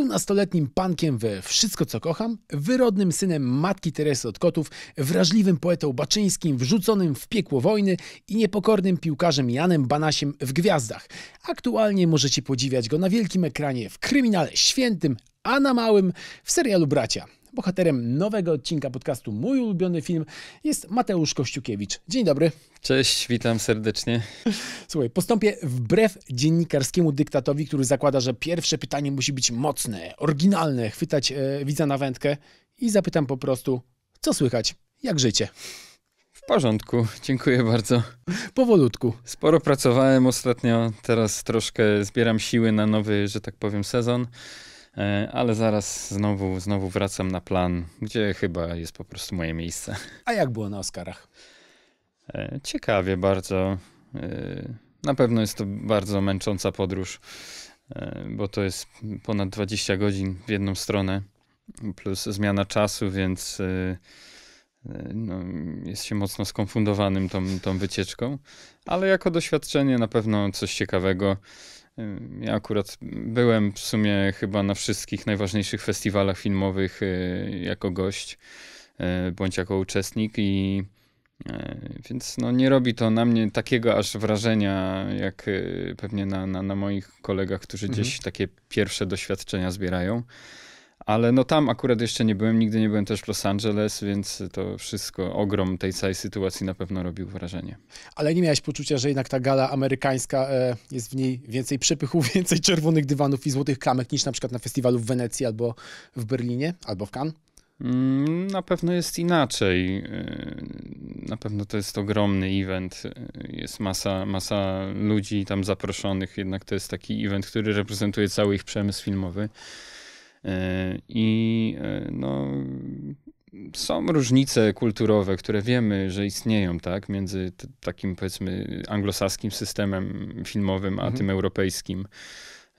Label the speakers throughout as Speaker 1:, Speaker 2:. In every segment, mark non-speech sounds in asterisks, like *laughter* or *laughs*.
Speaker 1: Był nastoletnim pankiem we Wszystko co kocham, wyrodnym synem matki Teresy od Kotów, wrażliwym poetą Baczyńskim, wrzuconym w piekło wojny i niepokornym piłkarzem Janem Banasiem w Gwiazdach. Aktualnie możecie podziwiać go na wielkim ekranie w Kryminale Świętym, a na małym w serialu Bracia. Bohaterem nowego odcinka podcastu Mój ulubiony film jest Mateusz Kościukiewicz. Dzień dobry.
Speaker 2: Cześć, witam serdecznie.
Speaker 1: Słuchaj, postąpię wbrew dziennikarskiemu dyktatowi, który zakłada, że pierwsze pytanie musi być mocne, oryginalne, chwytać e, widza na wędkę i zapytam po prostu, co słychać, jak życie?
Speaker 2: W porządku, dziękuję bardzo. Powolutku. Sporo pracowałem ostatnio, teraz troszkę zbieram siły na nowy, że tak powiem, sezon. E, ale zaraz znowu, znowu wracam na plan, gdzie chyba jest po prostu moje miejsce.
Speaker 1: *laughs* A jak było na Oscarach?
Speaker 2: E, ciekawie bardzo. E, na pewno jest to bardzo męcząca podróż, bo to jest ponad 20 godzin w jedną stronę, plus zmiana czasu, więc no, jest się mocno skonfundowanym tą, tą wycieczką, ale jako doświadczenie na pewno coś ciekawego. Ja akurat byłem w sumie chyba na wszystkich najważniejszych festiwalach filmowych y, jako gość y, bądź jako uczestnik i y, więc no nie robi to na mnie takiego aż wrażenia, jak pewnie na, na, na moich kolegach, którzy mhm. gdzieś takie pierwsze doświadczenia zbierają. Ale no tam akurat jeszcze nie byłem, nigdy nie byłem też w Los Angeles, więc to wszystko, ogrom tej całej sytuacji na pewno robił wrażenie.
Speaker 1: Ale nie miałeś poczucia, że jednak ta gala amerykańska e, jest w niej więcej przepychu, *laughs* więcej czerwonych dywanów i złotych klamek niż na przykład na festiwalu w Wenecji albo w Berlinie, albo w Cannes?
Speaker 2: Mm, na pewno jest inaczej. E, na pewno to jest ogromny event. E, jest masa, masa ludzi tam zaproszonych, jednak to jest taki event, który reprezentuje cały ich przemysł filmowy. E, I e, no, są różnice kulturowe, które wiemy, że istnieją, tak, między takim powiedzmy anglosaskim systemem filmowym, a mhm. tym europejskim.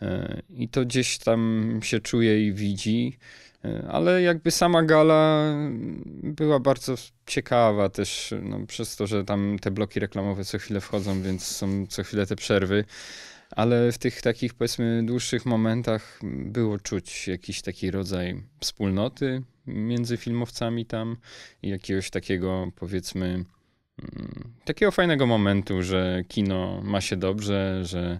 Speaker 2: E, I to gdzieś tam się czuje i widzi, ale jakby sama gala była bardzo ciekawa też, no, przez to, że tam te bloki reklamowe co chwilę wchodzą, więc są co chwilę te przerwy ale w tych takich powiedzmy dłuższych momentach było czuć jakiś taki rodzaj wspólnoty między filmowcami tam i jakiegoś takiego powiedzmy mm, takiego fajnego momentu, że kino ma się dobrze, że,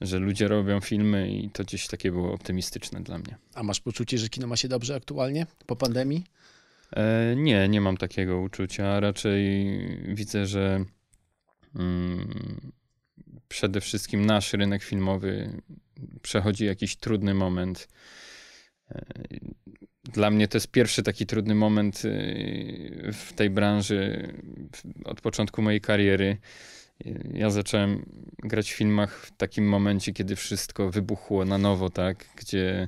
Speaker 2: że ludzie robią filmy i to gdzieś takie było optymistyczne dla mnie.
Speaker 1: A masz poczucie, że kino ma się dobrze aktualnie po pandemii?
Speaker 2: E, nie, nie mam takiego uczucia. Raczej widzę, że mm, przede wszystkim nasz rynek filmowy przechodzi jakiś trudny moment. E, dla mnie to jest pierwszy taki trudny moment e, w tej branży od początku mojej kariery. E, ja zacząłem grać w filmach w takim momencie, kiedy wszystko wybuchło na nowo, tak? Gdzie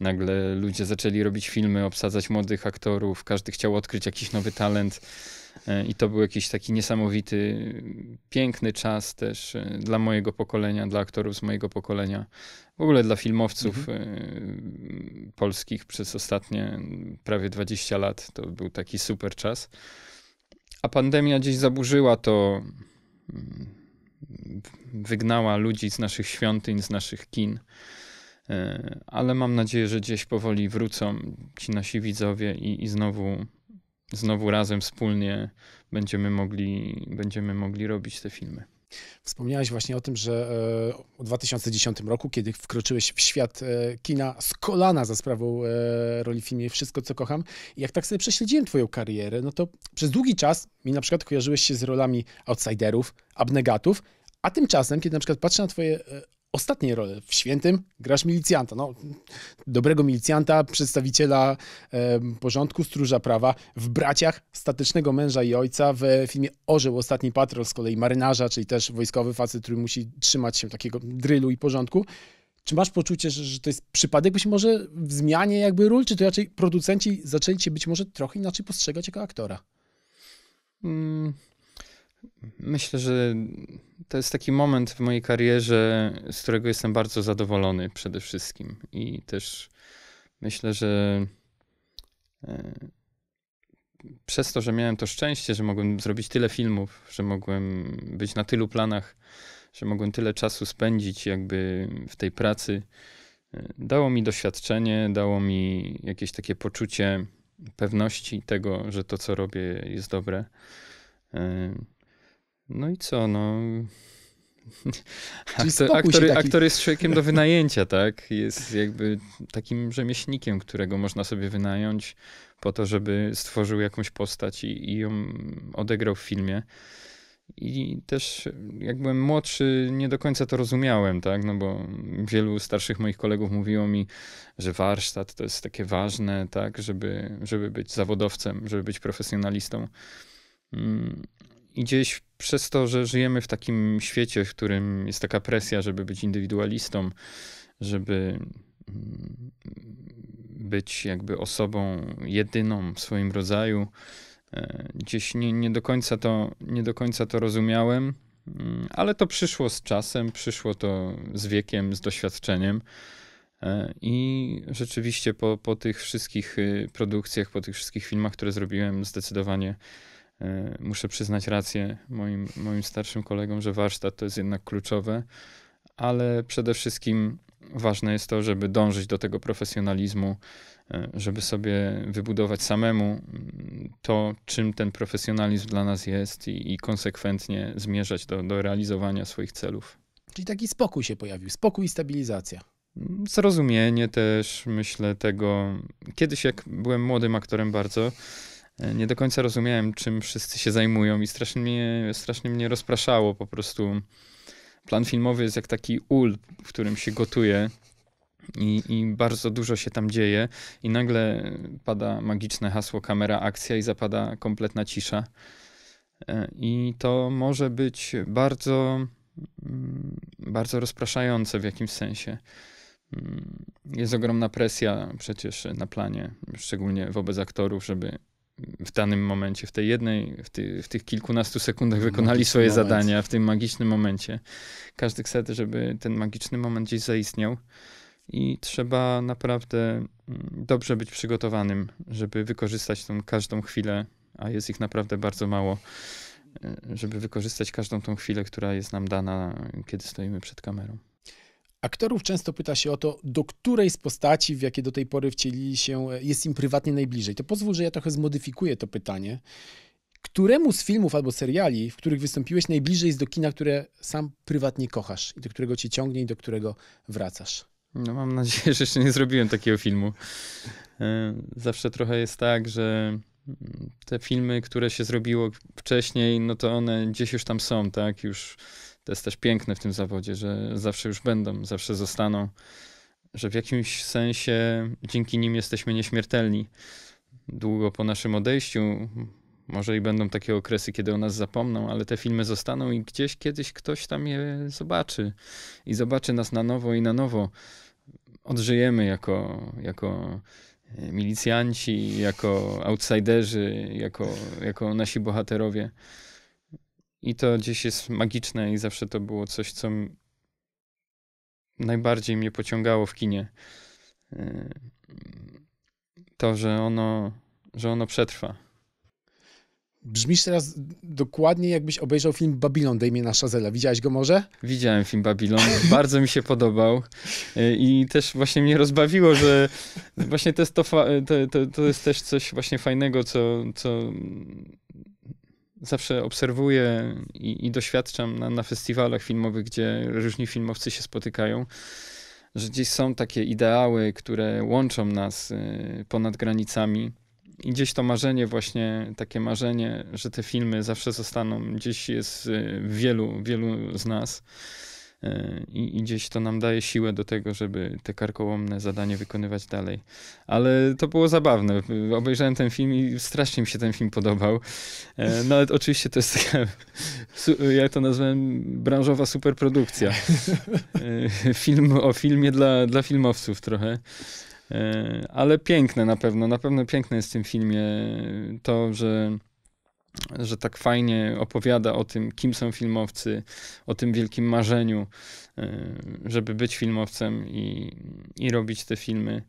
Speaker 2: nagle ludzie zaczęli robić filmy, obsadzać młodych aktorów, każdy chciał odkryć jakiś nowy talent E, I to był jakiś taki niesamowity, piękny czas też e, dla mojego pokolenia, dla aktorów z mojego pokolenia, w ogóle dla filmowców mhm. E, polskich przez ostatnie prawie 20 lat. To był taki super czas. A pandemia gdzieś zaburzyła to, mm, wygnała ludzi z naszych świątyń, z naszych kin ale mam nadzieję, że gdzieś powoli wrócą ci nasi widzowie i, i znowu znowu razem wspólnie będziemy mogli, będziemy mogli robić te filmy.
Speaker 1: Wspomniałeś właśnie o tym, że e, w 2010 roku, kiedy wkroczyłeś w świat e, kina z kolana za sprawą e, roli w filmie Wszystko, co kocham, i jak tak sobie prześledziłem twoją karierę, no to przez długi czas mi na przykład kojarzyłeś się z rolami outsiderów, abnegatów, a tymczasem, kiedy na przykład patrzę na twoje ostatniej role. W Świętym grasz milicjanta, no, dobrego milicjanta, przedstawiciela e, porządku, stróża prawa. W Braciach statycznego męża i ojca w filmie Orzeł, ostatni patrol z kolei marynarza, czyli też wojskowy facet, który musi trzymać się takiego drylu i porządku. Czy masz poczucie, że, że to jest przypadek być może w zmianie jakby ról, czy to raczej producenci zaczęli cię być może trochę inaczej postrzegać jako aktora? Hmm.
Speaker 2: Myślę, że to jest taki moment w mojej karierze, z którego jestem bardzo zadowolony przede wszystkim. I też myślę, że e, przez to, że miałem to szczęście, że mogłem zrobić tyle filmów, że mogłem być na tylu planach, że mogłem tyle czasu spędzić jakby w tej pracy, e, dało mi doświadczenie, dało mi jakieś takie poczucie pewności tego, że to, co robię, jest dobre. E, no i co, no... Aktor, aktor, aktor, jest człowiekiem do wynajęcia, tak? Jest jakby takim rzemieślnikiem, którego można sobie wynająć po to, żeby stworzył jakąś postać i, i ją odegrał w filmie. I też jak byłem młodszy, nie do końca to rozumiałem, tak? No bo wielu starszych moich kolegów mówiło mi, że warsztat to jest takie ważne, tak? Żeby, żeby być zawodowcem, żeby być profesjonalistą. Mm. I gdzieś przez to, że żyjemy w takim świecie, w którym jest taka presja, żeby być indywidualistą, żeby mm, być jakby osobą jedyną w swoim rodzaju, e, gdzieś nie, nie, do, końca to, nie do końca to rozumiałem, mm, ale to przyszło z czasem, przyszło to z wiekiem, z doświadczeniem. E, I rzeczywiście po, po tych wszystkich y, produkcjach, po tych wszystkich filmach, które zrobiłem, zdecydowanie E, muszę przyznać rację moim, moim starszym kolegom, że warsztat to jest jednak kluczowe, ale przede wszystkim ważne jest to, żeby dążyć do tego profesjonalizmu, e, żeby sobie wybudować samemu mm, to, czym ten profesjonalizm dla nas jest i, i konsekwentnie zmierzać do, do realizowania swoich celów.
Speaker 1: Czyli taki spokój się pojawił, spokój i stabilizacja.
Speaker 2: Zrozumienie też, myślę, tego. Kiedyś, jak byłem młodym aktorem, bardzo E, nie do końca rozumiałem, czym wszyscy się zajmują i strasznie mnie, strasznie mnie rozpraszało po prostu. Plan filmowy jest jak taki ul, w którym się gotuje i, i bardzo dużo się tam dzieje i nagle pada magiczne hasło kamera, akcja i zapada kompletna cisza. E, I to może być bardzo, mm, bardzo rozpraszające w jakimś sensie. Mm, jest ogromna presja przecież na planie, szczególnie wobec aktorów, żeby w danym momencie, w tej jednej, w, ty, w tych kilkunastu sekundach wykonali swoje moment. zadania w tym magicznym momencie. Każdy chce, żeby ten magiczny moment gdzieś zaistniał i trzeba naprawdę mm, dobrze być przygotowanym, żeby wykorzystać tą każdą chwilę, a jest ich naprawdę bardzo mało, e, żeby wykorzystać każdą tą chwilę, która jest nam dana, kiedy stoimy przed kamerą.
Speaker 1: Aktorów często pyta się o to, do której z postaci, w jakie do tej pory wcielili się, e, jest im prywatnie najbliżej. To pozwól, że ja trochę zmodyfikuję to pytanie. Któremu z filmów albo seriali, w których wystąpiłeś, najbliżej jest do kina, które sam prywatnie kochasz i do którego cię ciągnie i do którego wracasz?
Speaker 2: No mam nadzieję, *laughs* że jeszcze nie zrobiłem takiego filmu. E, zawsze trochę jest tak, że mm, te filmy, które się zrobiło wcześniej, no to one gdzieś już tam są, tak? Już to jest też piękne w tym zawodzie, że zawsze już będą, zawsze zostaną, że w jakimś sensie dzięki nim jesteśmy nieśmiertelni. Długo po naszym odejściu, może i będą takie okresy, kiedy o nas zapomną, ale te filmy zostaną i gdzieś kiedyś ktoś tam je zobaczy i zobaczy nas na nowo i na nowo. Odżyjemy jako, jako e, milicjanci, jako outsiderzy, jako, jako nasi bohaterowie. I to gdzieś jest magiczne i zawsze to było coś, co najbardziej mnie pociągało w kinie. Yy, to, że ono, że ono przetrwa.
Speaker 1: Brzmisz teraz dokładnie, jakbyś obejrzał film Babylon Damiena Chazella. Widziałeś go może?
Speaker 2: Widziałem film Babylon. *laughs* Bardzo mi się podobał. Yy, I też właśnie mnie rozbawiło, że właśnie to jest, to, to, to jest też coś właśnie fajnego, co, co zawsze obserwuję i, i doświadczam na, na, festiwalach filmowych, gdzie różni filmowcy się spotykają, że gdzieś są takie ideały, które łączą nas y, ponad granicami. I gdzieś to marzenie, właśnie takie marzenie, że te filmy zawsze zostaną, gdzieś jest y, w wielu, wielu z nas. I, I, gdzieś to nam daje siłę do tego, żeby te karkołomne zadanie wykonywać dalej. Ale to było zabawne. Obejrzałem ten film i strasznie mi się ten film podobał. E, no ale oczywiście to jest taka, ja to nazwałem branżowa superprodukcja. E, film o filmie dla, dla filmowców trochę. E, ale piękne na pewno, na pewno piękne jest w tym filmie to, że że tak fajnie opowiada o tym, kim są filmowcy, o tym wielkim marzeniu, e, żeby być filmowcem i, i robić te filmy.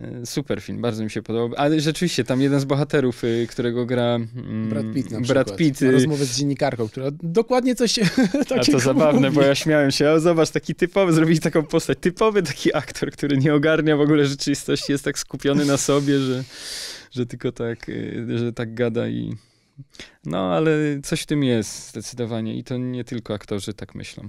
Speaker 2: E, super film, bardzo mi się podobał. Ale rzeczywiście, tam jeden z bohaterów, e, którego gra mm, Brad Pitt. Na Brad przykład. Pitt. Rozmowę z
Speaker 1: dziennikarką, która dokładnie coś *laughs* takiego A to zabawne, mówi. bo ja
Speaker 2: śmiałem się. O, zobacz, taki typowy, zrobili taką postać. Typowy taki aktor, który nie ogarnia w ogóle rzeczywistości, jest tak skupiony na sobie, że, że tylko tak, że tak gada i, no, ale coś w tym jest zdecydowanie i to nie tylko aktorzy tak myślą.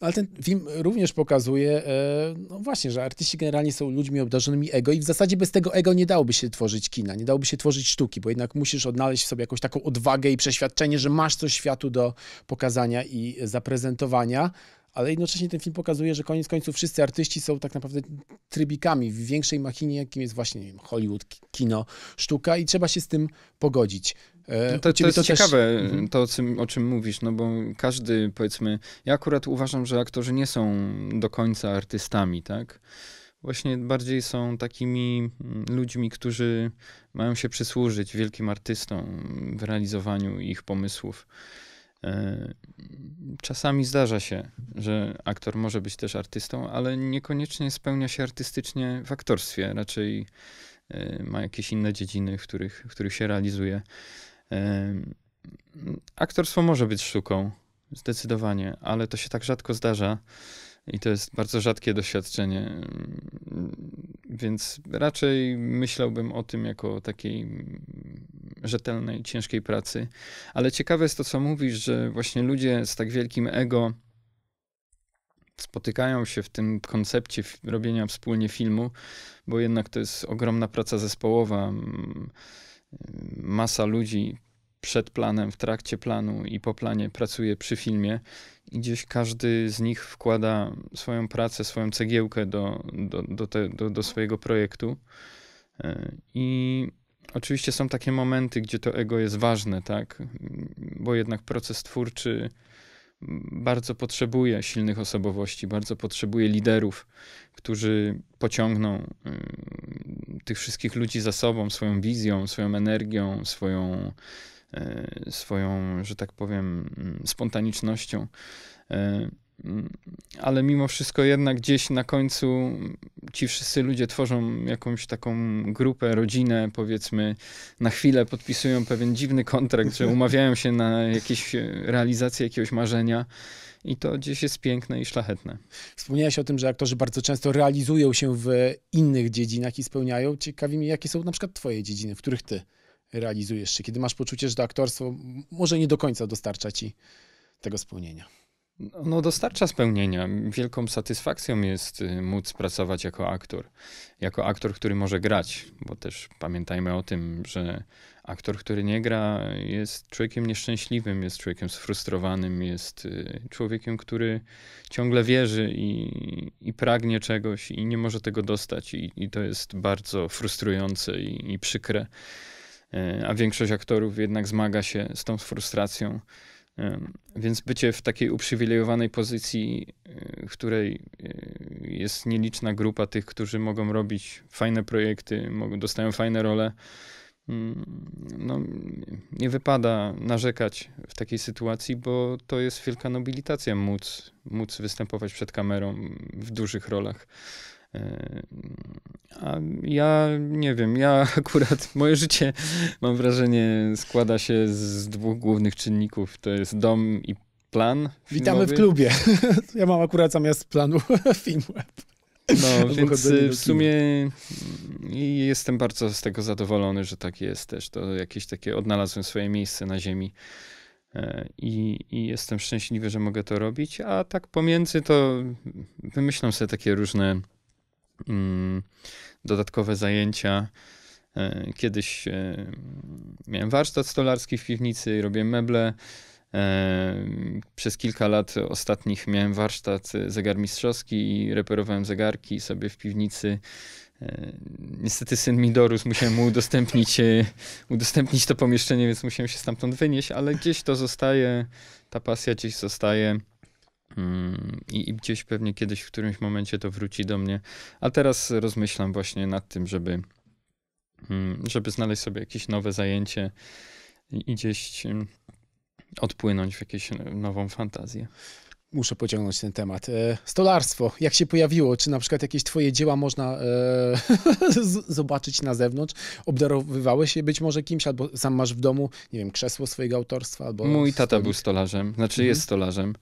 Speaker 1: No, ale ten film również pokazuje, e, no właśnie, że artyści generalnie są ludźmi obdarzonymi ego i w zasadzie bez tego ego nie dałoby się tworzyć kina, nie dałoby się tworzyć sztuki, bo jednak musisz odnaleźć w sobie jakąś taką odwagę i przeświadczenie, że masz coś światu do pokazania i zaprezentowania ale jednocześnie ten film pokazuje, że koniec końców wszyscy artyści są tak naprawdę trybikami w większej machinie, jakim jest właśnie wiem, Hollywood, kino, sztuka i trzeba się z tym pogodzić. E, to, to, jest to ciekawe, też... Mhm.
Speaker 2: to o czym, o czym mówisz, no bo każdy, powiedzmy, ja akurat uważam, że aktorzy nie są do końca artystami, tak? Właśnie bardziej są takimi mm, ludźmi, którzy mają się przysłużyć wielkim artystom w realizowaniu ich pomysłów. E, czasami zdarza się, że aktor może być też artystą, ale niekoniecznie spełnia się artystycznie w aktorstwie. Raczej e, ma jakieś inne dziedziny, w których, w których się realizuje. E, aktorstwo może być sztuką, zdecydowanie, ale to się tak rzadko zdarza, i to jest bardzo rzadkie doświadczenie. Więc raczej myślałbym o tym jako o takiej rzetelnej, ciężkiej pracy. Ale ciekawe jest to, co mówisz, że właśnie ludzie z tak wielkim ego spotykają się w tym koncepcie robienia wspólnie filmu, bo jednak to jest ogromna praca zespołowa. Masa ludzi przed planem, w trakcie planu i po planie pracuje przy filmie gdzieś każdy z nich wkłada swoją pracę, swoją cegiełkę do, do, do, te, do, do swojego projektu. E, I oczywiście są takie momenty, gdzie to ego jest ważne, tak? Bo jednak proces twórczy bardzo potrzebuje silnych osobowości, bardzo potrzebuje liderów, którzy pociągną e, tych wszystkich ludzi za sobą swoją wizją, swoją energią, swoją E, swoją, że tak powiem, mm, spontanicznością. E, mm, ale mimo wszystko jednak gdzieś na końcu ci wszyscy ludzie tworzą jakąś taką grupę, rodzinę, powiedzmy, na chwilę podpisują pewien dziwny kontrakt, że *laughs* umawiają się na jakieś e, realizację jakiegoś marzenia. I to gdzieś jest piękne i szlachetne.
Speaker 1: Wspomniałeś o tym, że aktorzy bardzo często realizują się w innych dziedzinach i spełniają. Ciekawi mnie, jakie są na przykład twoje dziedziny, w których ty realizujesz się, kiedy masz poczucie, że to aktorstwo może nie do końca dostarcza ci tego spełnienia.
Speaker 2: No, no dostarcza spełnienia. Wielką satysfakcją jest y, móc pracować jako aktor. Jako aktor, który może grać, bo też pamiętajmy o tym, że aktor, który nie gra, jest człowiekiem nieszczęśliwym, jest człowiekiem sfrustrowanym, jest y, człowiekiem, który ciągle wierzy i, i pragnie czegoś i nie może tego dostać. I, i to jest bardzo frustrujące i, i przykre. E, a większość aktorów jednak zmaga się z tą frustracją. E, więc bycie w takiej uprzywilejowanej pozycji, e, w której jest nieliczna grupa tych, którzy mogą robić fajne projekty, dostają fajne role, mm, no, nie wypada narzekać w takiej sytuacji, bo to jest wielka nobilitacja móc, móc występować przed kamerą w dużych rolach. A ja nie wiem, ja *laughs* akurat moje życie, mam wrażenie, składa się z dwóch głównych czynników. To jest dom i plan. Witamy w klubie. *laughs*
Speaker 1: Ja mam akurat zamiast planu *laughs* filmweb. No, więc y, w sumie
Speaker 2: mm, jestem bardzo z tego zadowolony, że tak jest też. To jakieś takie odnalazłem swoje miejsce na ziemi. E, I, I, jestem szczęśliwy, że mogę to robić, a tak pomiędzy to wymyślam sobie takie różne Mm, dodatkowe zajęcia. E, kiedyś e, miałem warsztat stolarski w piwnicy, robiłem meble. E, przez kilka lat ostatnich miałem warsztat zegarmistrzowski i reperowałem zegarki sobie w piwnicy. Niestety syn mi dorósł, musiałem mu udostępnić, udostępnić to pomieszczenie, więc musiałem się stamtąd wynieść, ale gdzieś to zostaje, ta pasja gdzieś zostaje. Mm, I, I, gdzieś pewnie kiedyś w którymś momencie to wróci do mnie. A teraz rozmyślam właśnie nad tym, żeby, mm, żeby znaleźć sobie jakieś nowe zajęcie i gdzieś mm,
Speaker 1: odpłynąć w jakąś nową fantazję. Muszę pociągnąć ten temat. E, stolarstwo, jak się pojawiło? Czy na przykład jakieś twoje dzieła można e, *laughs* zobaczyć na zewnątrz? Obdarowywałeś się być może kimś, albo sam masz w domu, nie wiem, krzesło swojego autorstwa? Albo Mój tata był
Speaker 2: stolarzem, znaczy mhm. jest stolarzem.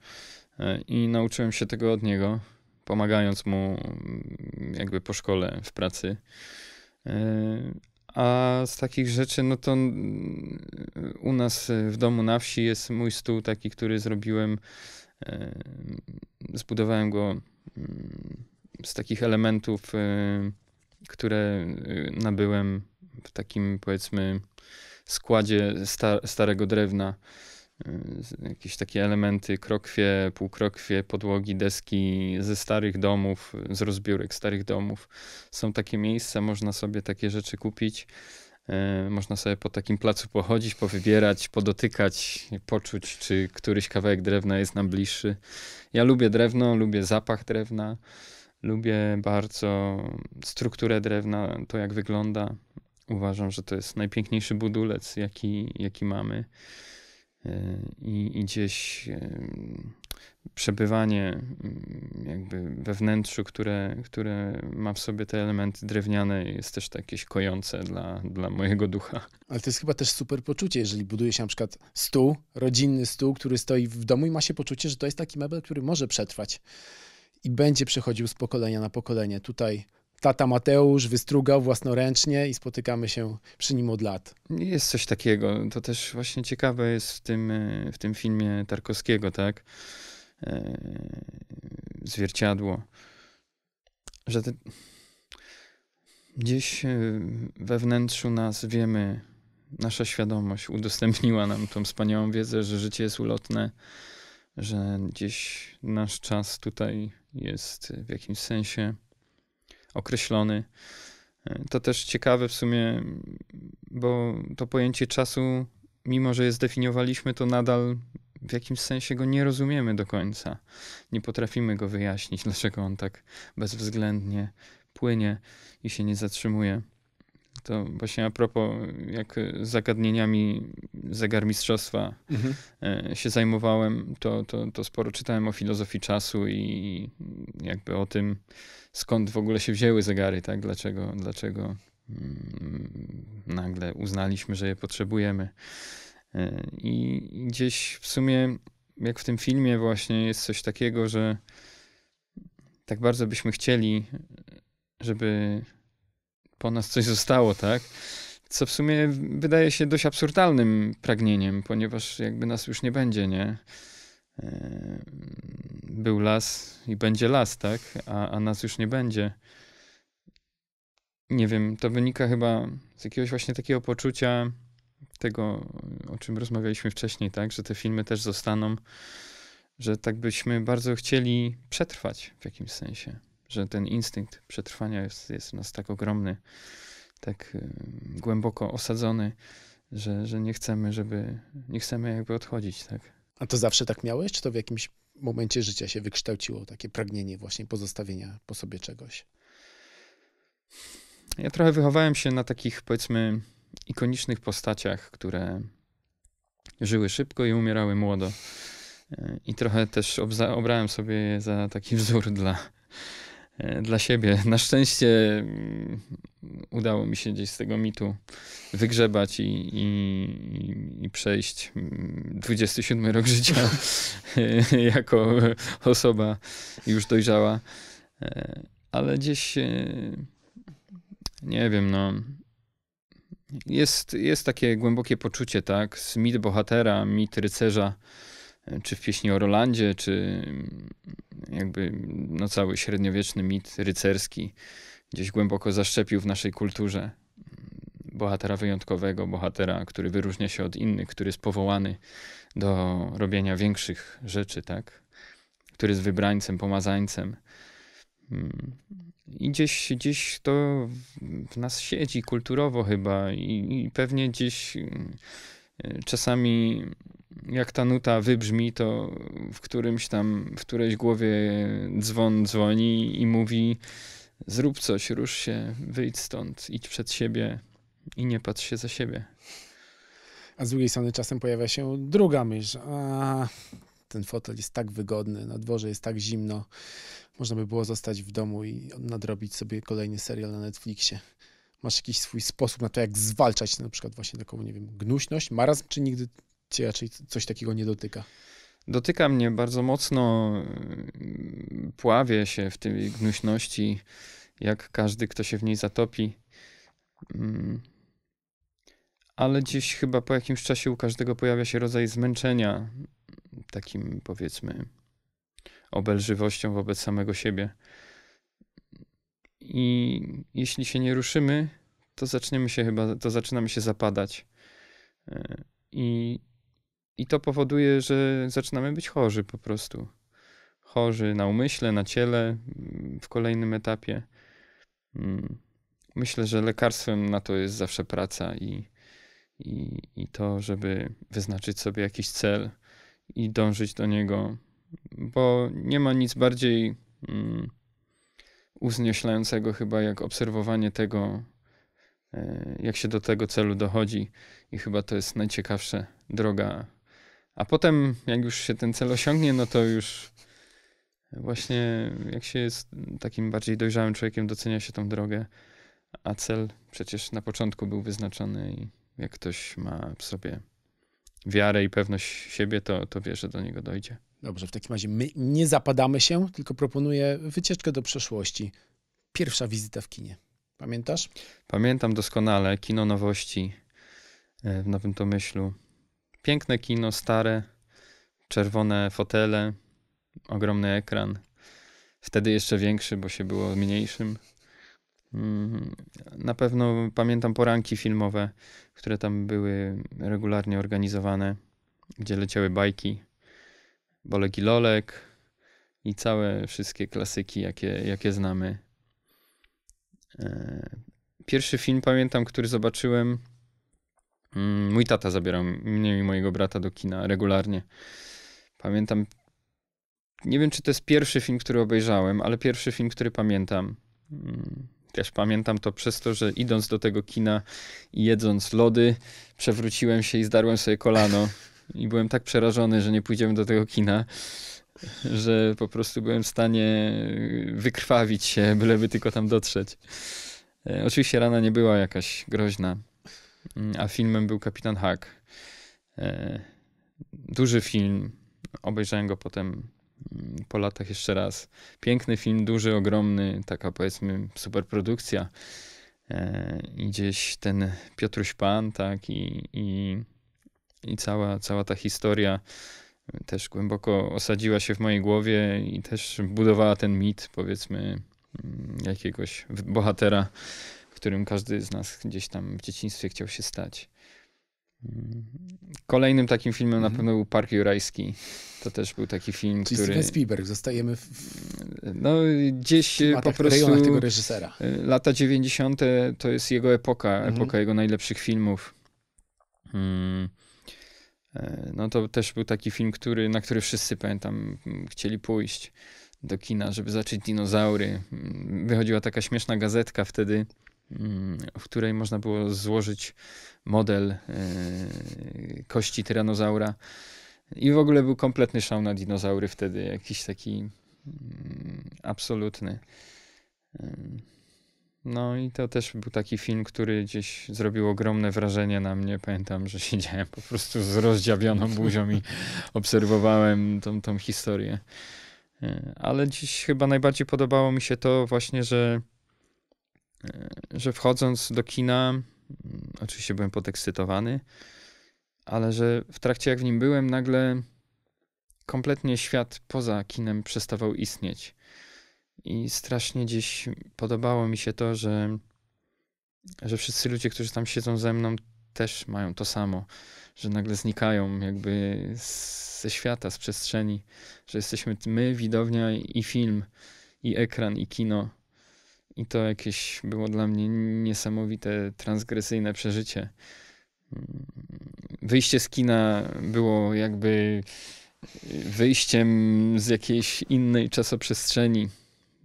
Speaker 2: E, I nauczyłem się tego od niego, pomagając mu mm, jakby po szkole, w pracy. E, a z takich rzeczy, no to mm, u nas w domu na wsi jest mój stół taki, który zrobiłem. E, zbudowałem go mm, z takich elementów, które nabyłem w takim powiedzmy składzie starego drewna. Y, jakieś takie elementy, krokwie, półkrokwie, podłogi, deski ze starych domów, z rozbiórek starych domów. Są takie miejsca, można sobie takie rzeczy kupić. Y, można sobie po takim placu pochodzić, powybierać, podotykać, poczuć, czy któryś kawałek drewna jest nam bliższy. Ja lubię drewno, lubię zapach drewna, lubię bardzo strukturę drewna, to jak wygląda. Uważam, że to jest najpiękniejszy budulec, jaki, jaki mamy i, i gdzieś przebywanie jakby we wnętrzu, które, które ma w sobie te elementy drewniane jest też takie kojące dla, dla mojego ducha.
Speaker 1: Ale to jest chyba też super poczucie, jeżeli buduje się na przykład stół, rodzinny stół, który stoi w domu i ma się poczucie, że to jest taki mebel, który może przetrwać i będzie przechodził z pokolenia na pokolenie. Tutaj tata Mateusz wystrugał własnoręcznie i spotykamy się przy nim od lat.
Speaker 2: Jest coś takiego. To też właśnie ciekawe jest w tym, e, w tym filmie Tarkowskiego, tak? E, Zwierciadło. Że te... gdzieś e, we wnętrzu nas wiemy, nasza świadomość udostępniła nam tą wspaniałą wiedzę, że życie jest ulotne, że gdzieś nasz czas tutaj jest w jakimś sensie określony. E, to też ciekawe w sumie, bo to pojęcie czasu, mimo że je zdefiniowaliśmy, to nadal w jakimś sensie go nie rozumiemy do końca. Nie potrafimy go wyjaśnić, *laughs* dlaczego on tak bezwzględnie płynie i się nie zatrzymuje. To właśnie a propos, jak zagadnieniami zegarmistrzostwa mhm. E, się zajmowałem, to, to, to sporo czytałem o filozofii czasu i jakby o tym, skąd w ogóle się wzięły zegary, tak? Dlaczego, dlaczego mm, nagle uznaliśmy, że je potrzebujemy. E, I gdzieś w sumie, jak w tym filmie, właśnie jest coś takiego, że tak bardzo byśmy chcieli, żeby po nas coś zostało, tak? Co w sumie wydaje się dość absurdalnym pragnieniem, ponieważ jakby nas już nie będzie, nie? Był las i będzie las, tak? A, a nas już nie będzie. Nie wiem, to wynika chyba z jakiegoś właśnie takiego poczucia tego, o czym rozmawialiśmy wcześniej, tak? Że te filmy też zostaną, że tak byśmy bardzo chcieli przetrwać w jakimś sensie że ten instynkt przetrwania jest, jest w nas tak ogromny, tak y, głęboko osadzony, że, że nie chcemy, żeby, nie chcemy jakby odchodzić, tak.
Speaker 1: A to zawsze tak miałeś, czy to w jakimś momencie życia się wykształciło takie pragnienie właśnie pozostawienia po sobie czegoś?
Speaker 2: Ja trochę wychowałem się na takich, powiedzmy, ikonicznych postaciach, które żyły szybko i umierały młodo. Y, I trochę też obrałem sobie za taki wzór dla, E, dla siebie. *laughs* Na szczęście mm, udało mi się gdzieś z tego mitu wygrzebać i, i, i przejść 27 mm, rok życia *laughs* jako osoba już dojrzała. E, ale gdzieś e, nie wiem, no. Jest, jest takie głębokie poczucie, tak? Z mit bohatera, mit rycerza czy w pieśni o Rolandzie, czy mm, jakby no, cały średniowieczny mit rycerski gdzieś głęboko zaszczepił w naszej kulturze mm, bohatera wyjątkowego, bohatera, który wyróżnia się od innych, który jest powołany do robienia większych rzeczy, tak? Który jest wybrańcem, pomazańcem. Mm, I gdzieś, gdzieś to w nas siedzi kulturowo chyba i, i pewnie gdzieś czasami jak ta nuta wybrzmi, to w którymś tam, w którejś głowie dzwon dzwoni i mówi zrób coś, rusz się, wyjdź stąd, idź przed siebie i nie patrz się za siebie.
Speaker 1: A z drugiej strony czasem pojawia się druga myśl. A, ten fotel jest tak wygodny, na dworze jest tak zimno. Można by było zostać w domu i nadrobić sobie kolejny serial na Netflixie. Masz jakiś swój sposób na to, jak zwalczać na przykład właśnie taką, nie wiem, gnuśność, marazm, czy nigdy cię raczej coś takiego nie dotyka?
Speaker 2: Dotyka mnie bardzo mocno, mm, pławię się w tej gnuśności, jak każdy, kto się w niej zatopi. Mm. Ale gdzieś chyba po jakimś czasie u każdego pojawia się rodzaj zmęczenia, takim powiedzmy obelżywością wobec samego siebie. I jeśli się nie ruszymy, to zaczniemy się chyba, to zaczynamy się zapadać. E, I i to powoduje, że zaczynamy być chorzy po prostu. Chorzy na umyśle, na ciele mm, w kolejnym etapie. Mm. Myślę, że lekarstwem na to jest zawsze praca i, i, i to, żeby wyznaczyć sobie jakiś cel i dążyć do niego, bo nie ma nic bardziej mm, uznioślającego chyba jak obserwowanie tego, e, jak się do tego celu dochodzi, i chyba to jest najciekawsza droga a potem, jak już się ten cel osiągnie, no to już właśnie jak się jest takim bardziej dojrzałym człowiekiem, docenia się tą drogę. A cel przecież na początku był wyznaczony i jak ktoś ma w sobie wiarę i pewność siebie, to, to wie, że do niego
Speaker 1: dojdzie. Dobrze, w takim razie my nie zapadamy się, tylko proponuję wycieczkę do przeszłości. Pierwsza wizyta w kinie. Pamiętasz?
Speaker 2: Pamiętam doskonale. Kino Nowości e, w Nowym Tomyślu. Piękne kino, stare, czerwone fotele, ogromny ekran. Wtedy jeszcze większy, bo się było mniejszym. Mm, na pewno pamiętam poranki filmowe, które tam były regularnie organizowane, gdzie leciały bajki, Bolek i Lolek i całe wszystkie klasyki, jakie, jakie znamy. E, pierwszy film pamiętam, który zobaczyłem Mm, mój tata zabierał mnie i mojego brata do kina regularnie. Pamiętam, nie wiem czy to jest pierwszy film, który obejrzałem, ale pierwszy film, który pamiętam. Mm, też pamiętam to przez to, że idąc do tego kina i jedząc lody, przewróciłem się i zdarłem sobie kolano. I byłem tak przerażony, że nie pójdziemy do tego kina, że po prostu byłem w stanie wykrwawić się, byleby tylko tam dotrzeć. E, oczywiście rana nie była jakaś groźna. Mm, a filmem był Kapitan Hack. E, duży film. Obejrzałem go potem mm, po latach jeszcze raz. Piękny film, duży, ogromny, taka powiedzmy superprodukcja. E, I gdzieś ten Piotruś Pan, tak, i, i, i cała, cała ta historia też głęboko osadziła się w mojej głowie i też budowała ten mit, powiedzmy, mm, jakiegoś bohatera którym każdy z nas gdzieś tam w dzieciństwie chciał się stać. Kolejnym takim filmem mhm. na pewno był Park Jurajski. To też był taki film, Czyli który... Steven
Speaker 1: Spielberg, zostajemy w... No gdzieś w po prostu... tego reżysera.
Speaker 2: E, lata 90. to jest jego epoka, mhm. epoka jego najlepszych filmów. Hmm. No to też był taki film, który, na który wszyscy, pamiętam, chcieli pójść do kina, żeby zacząć dinozaury. Mm, wychodziła taka śmieszna gazetka wtedy, w której można było złożyć model e, kości tyranozaura. I w ogóle był kompletny szał na dinozaury wtedy, jakiś taki mm, absolutny. E, no i to też był taki film, który gdzieś zrobił ogromne wrażenie na mnie. Pamiętam, że siedziałem po prostu z rozdziawioną buzią i *laughs* obserwowałem tą, tą historię. E, ale dziś chyba najbardziej podobało mi się to właśnie, że E, że wchodząc do kina, mm, oczywiście byłem podekscytowany, ale że w trakcie jak w nim byłem, nagle kompletnie świat poza kinem przestawał istnieć. I strasznie dziś podobało mi się to, że, że wszyscy ludzie, którzy tam siedzą ze mną, też mają to samo, że nagle znikają jakby ze świata, z przestrzeni, że jesteśmy my, widownia i film, i ekran, i kino. I to jakieś było dla mnie niesamowite, transgresyjne przeżycie. Mm, wyjście z kina było jakby y, wyjściem z jakiejś innej czasoprzestrzeni.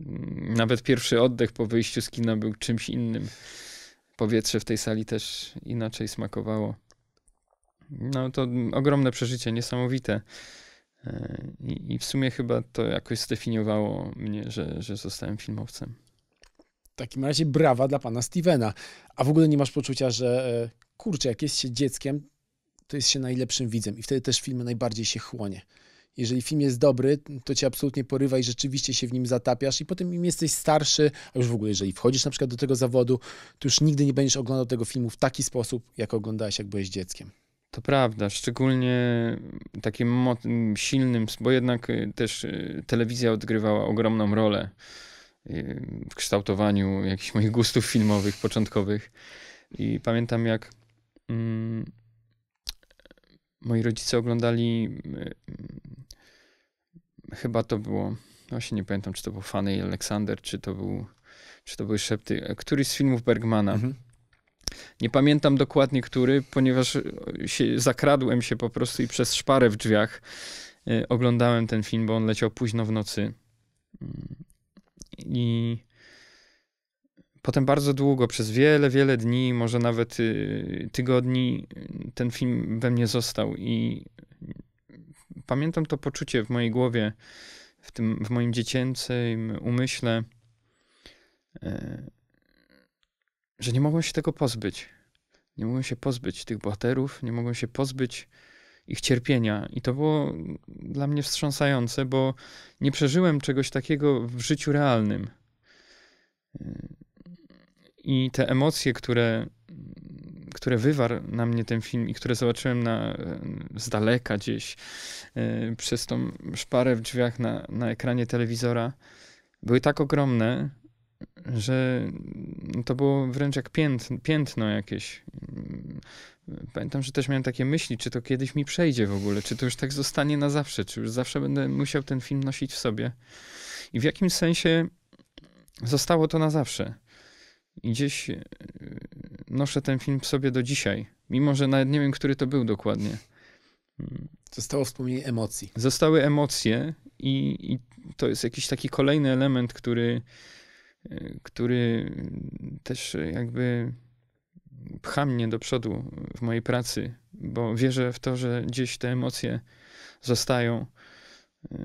Speaker 2: Mm, nawet pierwszy oddech po wyjściu z kina był czymś innym. Powietrze w tej sali też inaczej smakowało. No to ogromne przeżycie, niesamowite. E, I, w sumie chyba to jakoś zdefiniowało mnie, że, że zostałem
Speaker 1: filmowcem takim razie brawa dla pana Stevena. A w ogóle nie masz poczucia, że e, kurczę, jak jest się dzieckiem, to jest się najlepszym widzem i wtedy też filmy najbardziej się chłonie. Jeżeli film jest dobry, to cię absolutnie porywa i rzeczywiście się w nim zatapiasz i potem im jesteś starszy, a już w ogóle jeżeli wchodzisz na przykład do tego zawodu, to już nigdy nie będziesz oglądał tego filmu w taki sposób, jak oglądałeś, jak byłeś dzieckiem.
Speaker 2: To prawda, szczególnie takim silnym, bo jednak e, też e, telewizja odgrywała ogromną rolę Y, w kształtowaniu jakichś moich gustów filmowych, początkowych. I pamiętam, jak mm, moi rodzice oglądali, mm, chyba to było, no właśnie nie pamiętam, czy to był Fanny i Aleksander, czy to, był, czy to były szepty, e, któryś z filmów Bergmana. Mhm. Nie pamiętam dokładnie który, ponieważ e, się, zakradłem się po prostu i przez szparę w drzwiach y, oglądałem ten film, bo on leciał późno w nocy. Mm, i potem bardzo długo, przez wiele, wiele dni, może nawet y, tygodni, ten film we mnie został. I pamiętam to poczucie w mojej głowie, w, tym, w moim dziecięcym umyśle, e, że nie mogłem się tego pozbyć. Nie mogłem się pozbyć tych bohaterów, nie mogłem się pozbyć ich cierpienia. I to było dla mnie wstrząsające, bo nie przeżyłem czegoś takiego w życiu realnym. I te emocje, które, które wywarł na mnie ten film i które zobaczyłem na, z daleka gdzieś e, przez tą szparę w drzwiach na, na ekranie telewizora, były tak ogromne, że to było wręcz jak piętno, piętno jakieś. Pamiętam, że też miałem takie myśli, czy to kiedyś mi przejdzie w ogóle, czy to już tak zostanie na zawsze, czy już zawsze będę musiał ten film nosić w sobie. I w jakim sensie zostało to na zawsze. I gdzieś e, noszę ten film w sobie do dzisiaj, mimo że nawet nie wiem, który to był dokładnie. Zostało wspomnienie emocji. Zostały emocje i, i to jest jakiś taki kolejny element, który, e, który też jakby pcha mnie do przodu w mojej pracy, bo wierzę w to, że gdzieś te emocje zostają. Y,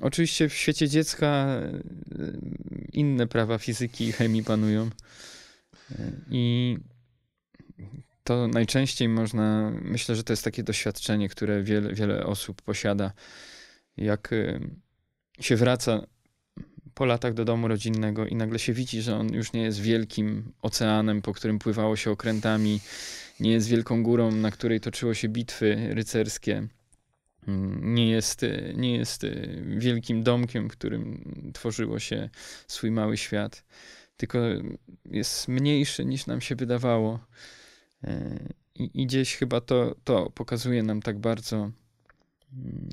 Speaker 2: oczywiście w świecie dziecka y, inne prawa fizyki i chemii panują. Y, I to najczęściej można, myślę, że to jest takie doświadczenie, które wiele, wiele osób posiada. Jak się wraca po latach do domu rodzinnego i nagle się widzi, że on już nie jest wielkim oceanem, po którym pływało się okrętami, nie jest wielką górą, na której toczyło się bitwy rycerskie, nie jest, nie jest wielkim domkiem, w którym tworzyło się swój mały świat, tylko jest mniejszy niż nam się wydawało. I, i gdzieś chyba to, to pokazuje nam tak bardzo,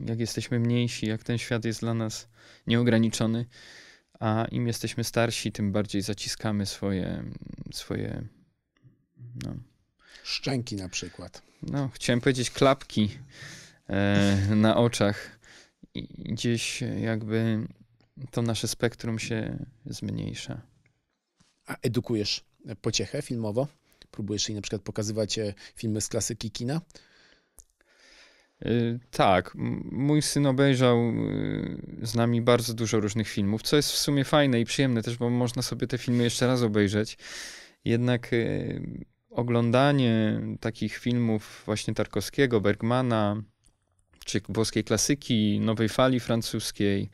Speaker 2: jak jesteśmy mniejsi, jak ten świat jest dla nas nieograniczony, a im jesteśmy starsi, tym bardziej zaciskamy swoje, swoje no.
Speaker 1: szczęki na przykład. No,
Speaker 2: chciałem powiedzieć klapki e, na oczach. I gdzieś jakby to nasze spektrum się zmniejsza.
Speaker 1: A edukujesz pociechę filmowo? Próbujesz jej na przykład pokazywać e, filmy z klasyki kina?
Speaker 2: Y, tak, mój syn obejrzał y, z nami bardzo dużo różnych filmów, co jest w sumie fajne i przyjemne też, bo można sobie te filmy jeszcze raz obejrzeć. Jednak y, oglądanie takich filmów właśnie Tarkowskiego, Bergmana, czy włoskiej klasyki, nowej fali francuskiej,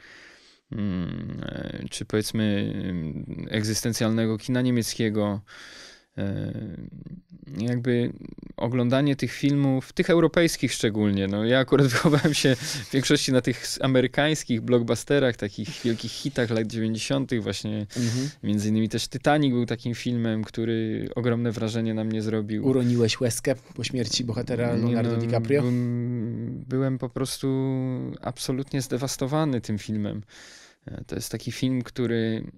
Speaker 2: mm, czy powiedzmy mm, egzystencjalnego kina niemieckiego, Yy, jakby oglądanie tych filmów, tych europejskich szczególnie. No, ja akurat *laughs* wychowałem się w większości na tych amerykańskich blockbusterach, takich wielkich hitach lat 90. właśnie. Mhm. Między innymi też Titanic był takim filmem, który ogromne wrażenie na mnie zrobił.
Speaker 1: Uroniłeś łezkę po śmierci bohatera Leonardo no, DiCaprio? Byłem, byłem po
Speaker 2: prostu absolutnie zdewastowany tym filmem. E, to jest taki film, który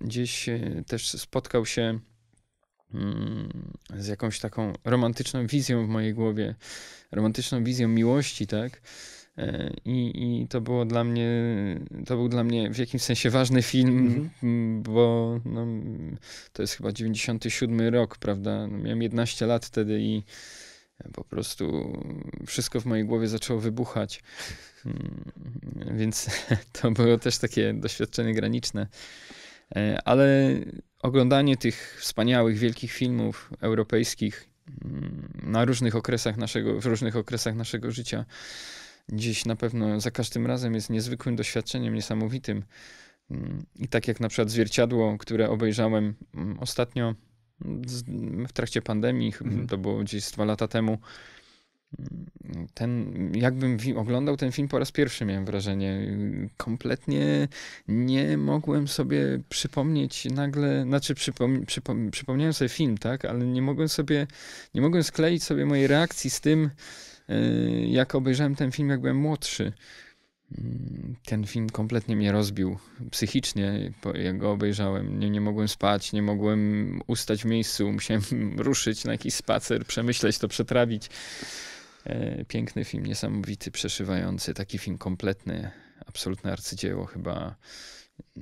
Speaker 2: gdzieś e, też spotkał się Mm, z jakąś taką romantyczną wizją w mojej głowie, romantyczną wizją miłości, tak? E, I, I to było dla mnie, to był dla mnie w jakimś sensie ważny film, mm-hmm. bo no, to jest chyba 97 rok, prawda? No, miałem 11 lat wtedy i po prostu wszystko w mojej głowie zaczęło wybuchać. Mm, więc *laughs* to było też takie doświadczenie graniczne. E, ale oglądanie tych wspaniałych, wielkich filmów europejskich mm, na różnych okresach naszego, w różnych okresach naszego życia gdzieś na pewno za każdym razem jest niezwykłym doświadczeniem, niesamowitym. Mm, I tak jak na przykład Zwierciadło, które obejrzałem mm, ostatnio w trakcie pandemii, mhm. to było gdzieś dwa lata temu, ten, jakbym oglądał ten film po raz pierwszy, miałem wrażenie. Kompletnie nie mogłem sobie przypomnieć nagle, znaczy przypom, przypom, przypomniałem sobie film, tak, ale nie mogłem sobie, nie mogłem skleić sobie mojej reakcji z tym, y, jak obejrzałem ten film, jak byłem młodszy. Ten film kompletnie mnie rozbił psychicznie, jak go obejrzałem. Nie, nie mogłem spać, nie mogłem ustać w miejscu, musiałem *laughs* ruszyć na jakiś spacer, przemyśleć to, przetrawić. E, piękny film, niesamowity, przeszywający, taki film kompletny, absolutne arcydzieło, chyba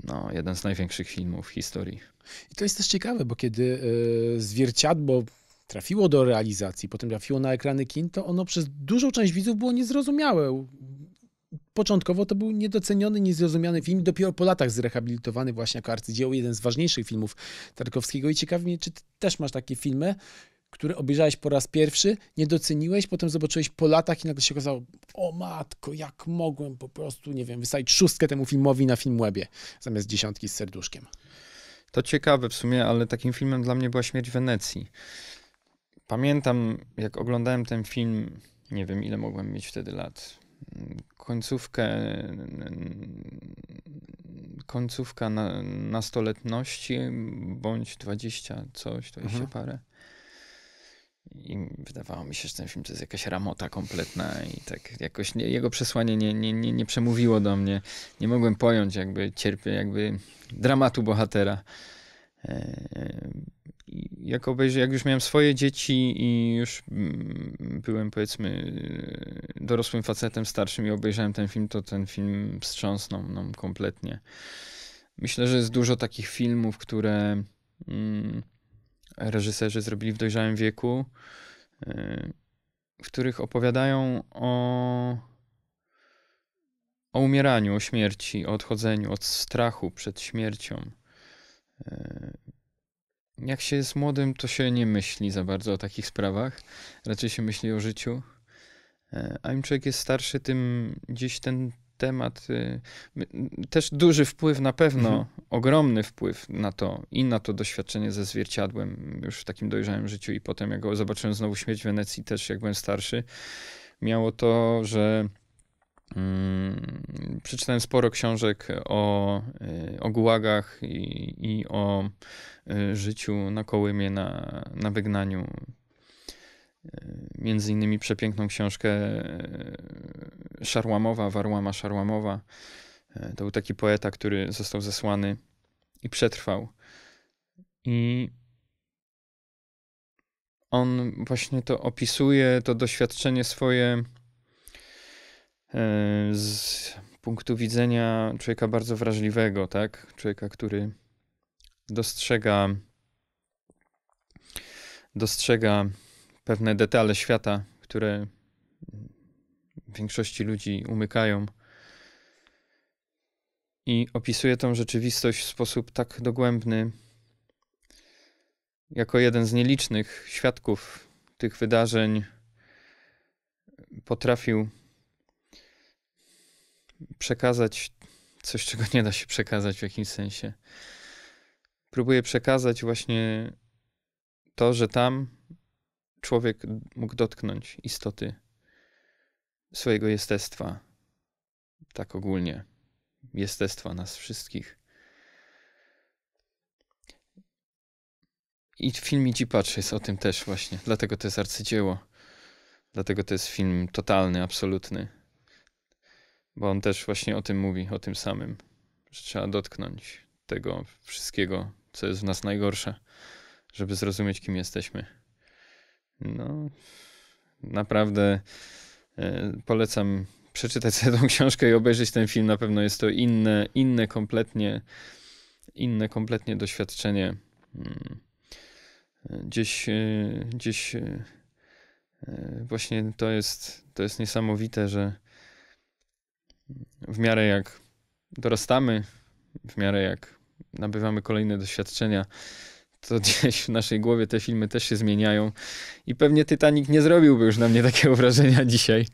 Speaker 2: no, jeden z największych filmów w historii.
Speaker 1: I to jest też ciekawe, bo kiedy yy, zwierciadło trafiło do realizacji, potem trafiło na ekrany kin, to ono przez dużą część widzów było niezrozumiałe. Początkowo to był niedoceniony, niezrozumiany film, dopiero po latach zrehabilitowany właśnie jako arcydzieło, jeden z ważniejszych filmów Tarkowskiego. I ciekawi mnie, czy ty też masz takie filmy, które obejrzałeś po raz pierwszy, nie doceniłeś, potem zobaczyłeś po latach i nagle się okazało, o matko, jak mogłem po prostu, nie wiem, wystawić szóstkę temu filmowi na Filmwebie zamiast dziesiątki z serduszkiem. To
Speaker 2: ciekawe w sumie, ale takim filmem
Speaker 1: dla mnie była Śmierć Wenecji.
Speaker 2: Pamiętam, jak oglądałem ten film, nie wiem ile mogłem mieć wtedy lat. Końcówkę, końcówka na, nastoletności, bądź dwadzieścia coś, dwadzieścia mhm. parę. I wydawało mi się, że ten film to jest jakaś ramota kompletna i tak jakoś nie, jego przesłanie nie, nie, nie, nie przemówiło do mnie. Nie mogłem pojąć jakby cierpie, jakby dramatu bohatera. E, jak obejrzy, jak już miałem swoje dzieci i już mm, byłem powiedzmy dorosłym facetem starszym i obejrzałem ten film, to ten film wstrząsnął mną kompletnie. Myślę, że jest dużo takich filmów, które... Mm, reżyserzy zrobili w dojrzałym wieku, y, w których opowiadają o, o umieraniu, o śmierci, o odchodzeniu, od strachu przed śmiercią. Y, jak się jest młodym, to się nie myśli za bardzo o takich sprawach, raczej się myśli o życiu. Y, a im człowiek jest starszy, tym gdzieś ten temat y, też duży wpływ na pewno, mhm. ogromny wpływ na to i na to doświadczenie ze zwierciadłem już w takim dojrzałym życiu i potem jak go zobaczyłem znowu śmierć w Wenecji też jak byłem starszy, miało to, że mm, przeczytałem sporo książek o, y, o gułagach i, i o y, życiu na Kołymie, na, na wygnaniu. Między innymi przepiękną książkę Szarłamowa, Warłama Szarłamowa. E, to był taki poeta, który został zesłany i przetrwał. I on właśnie to opisuje, to doświadczenie swoje e, z punktu widzenia człowieka bardzo wrażliwego, tak? Człowieka, który dostrzega dostrzega pewne detale świata, które większości ludzi umykają. I opisuje tą rzeczywistość w sposób tak dogłębny, jako jeden z nielicznych świadków tych wydarzeń, potrafił przekazać coś, czego nie da się przekazać w jakimś sensie. Próbuję przekazać właśnie to, że tam człowiek mógł dotknąć istoty swojego jestestwa, tak ogólnie, jestestwa nas wszystkich. I film Ci Patrz jest o tym też właśnie, dlatego to jest arcydzieło, dlatego to jest film totalny, absolutny, bo on też właśnie o tym mówi, o tym samym, że trzeba dotknąć tego wszystkiego, co jest w nas najgorsze, żeby zrozumieć, kim jesteśmy. No, naprawdę E, polecam przeczytać sobie tą *laughs* książkę i obejrzeć ten film. Na pewno jest to inne, inne kompletnie, inne kompletnie doświadczenie. Mm. E, gdzieś, e, gdzieś właśnie to jest, to jest niesamowite, że w miarę jak dorastamy, w miarę jak nabywamy kolejne doświadczenia, to *laughs* gdzieś w naszej głowie te filmy też się zmieniają. I pewnie Titanic nie zrobiłby już na mnie takiego *laughs* wrażenia dzisiaj.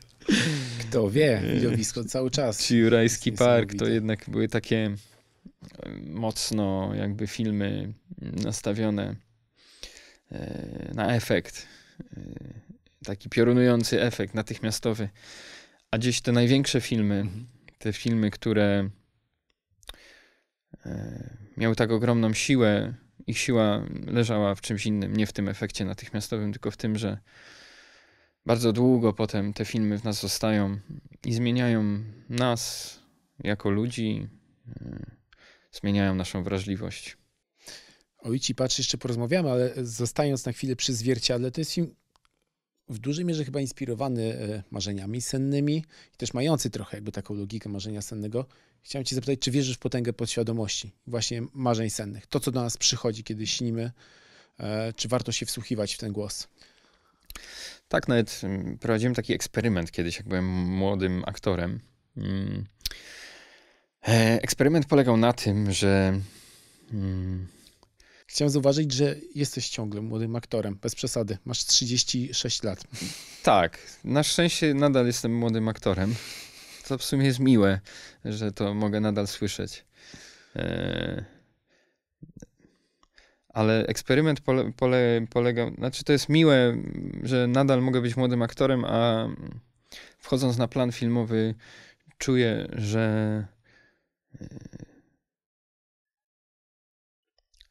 Speaker 2: Kto
Speaker 1: wie, widowisko cały czas.
Speaker 2: Czy Jurajski Park to jednak były takie mocno jakby filmy nastawione e, na efekt. E, taki piorunujący efekt, natychmiastowy. A gdzieś te największe filmy, mhm. te filmy, które e, miały tak ogromną siłę ich siła leżała w czymś innym, nie w tym efekcie natychmiastowym, tylko w tym, że bardzo długo potem te filmy w nas zostają i zmieniają nas jako ludzi, y, zmieniają naszą wrażliwość.
Speaker 1: O Ichi Patrz jeszcze porozmawiamy, ale zostając na chwilę przy zwierciadle, to jest film w dużej mierze chyba inspirowany e, marzeniami sennymi i też mający trochę jakby taką logikę marzenia sennego, chciałem Cię zapytać, czy wierzysz w potęgę podświadomości, właśnie marzeń sennych, to co do nas przychodzi, kiedy śnimy, e, czy warto się wsłuchiwać w ten głos?
Speaker 2: Tak, nawet mm, prowadziłem taki eksperyment kiedyś, jak byłem młodym aktorem. Mm. E, eksperyment polegał na tym, że mm,
Speaker 1: Chciałem zauważyć, że jesteś ciągle młodym aktorem, bez przesady. Masz 36 lat.
Speaker 2: Tak, na szczęście nadal jestem młodym aktorem. To w sumie jest miłe, że to mogę nadal słyszeć. E, ale eksperyment pole, pole, polega. Znaczy, to jest miłe, że nadal mogę być młodym aktorem, a wchodząc na plan filmowy, czuję, że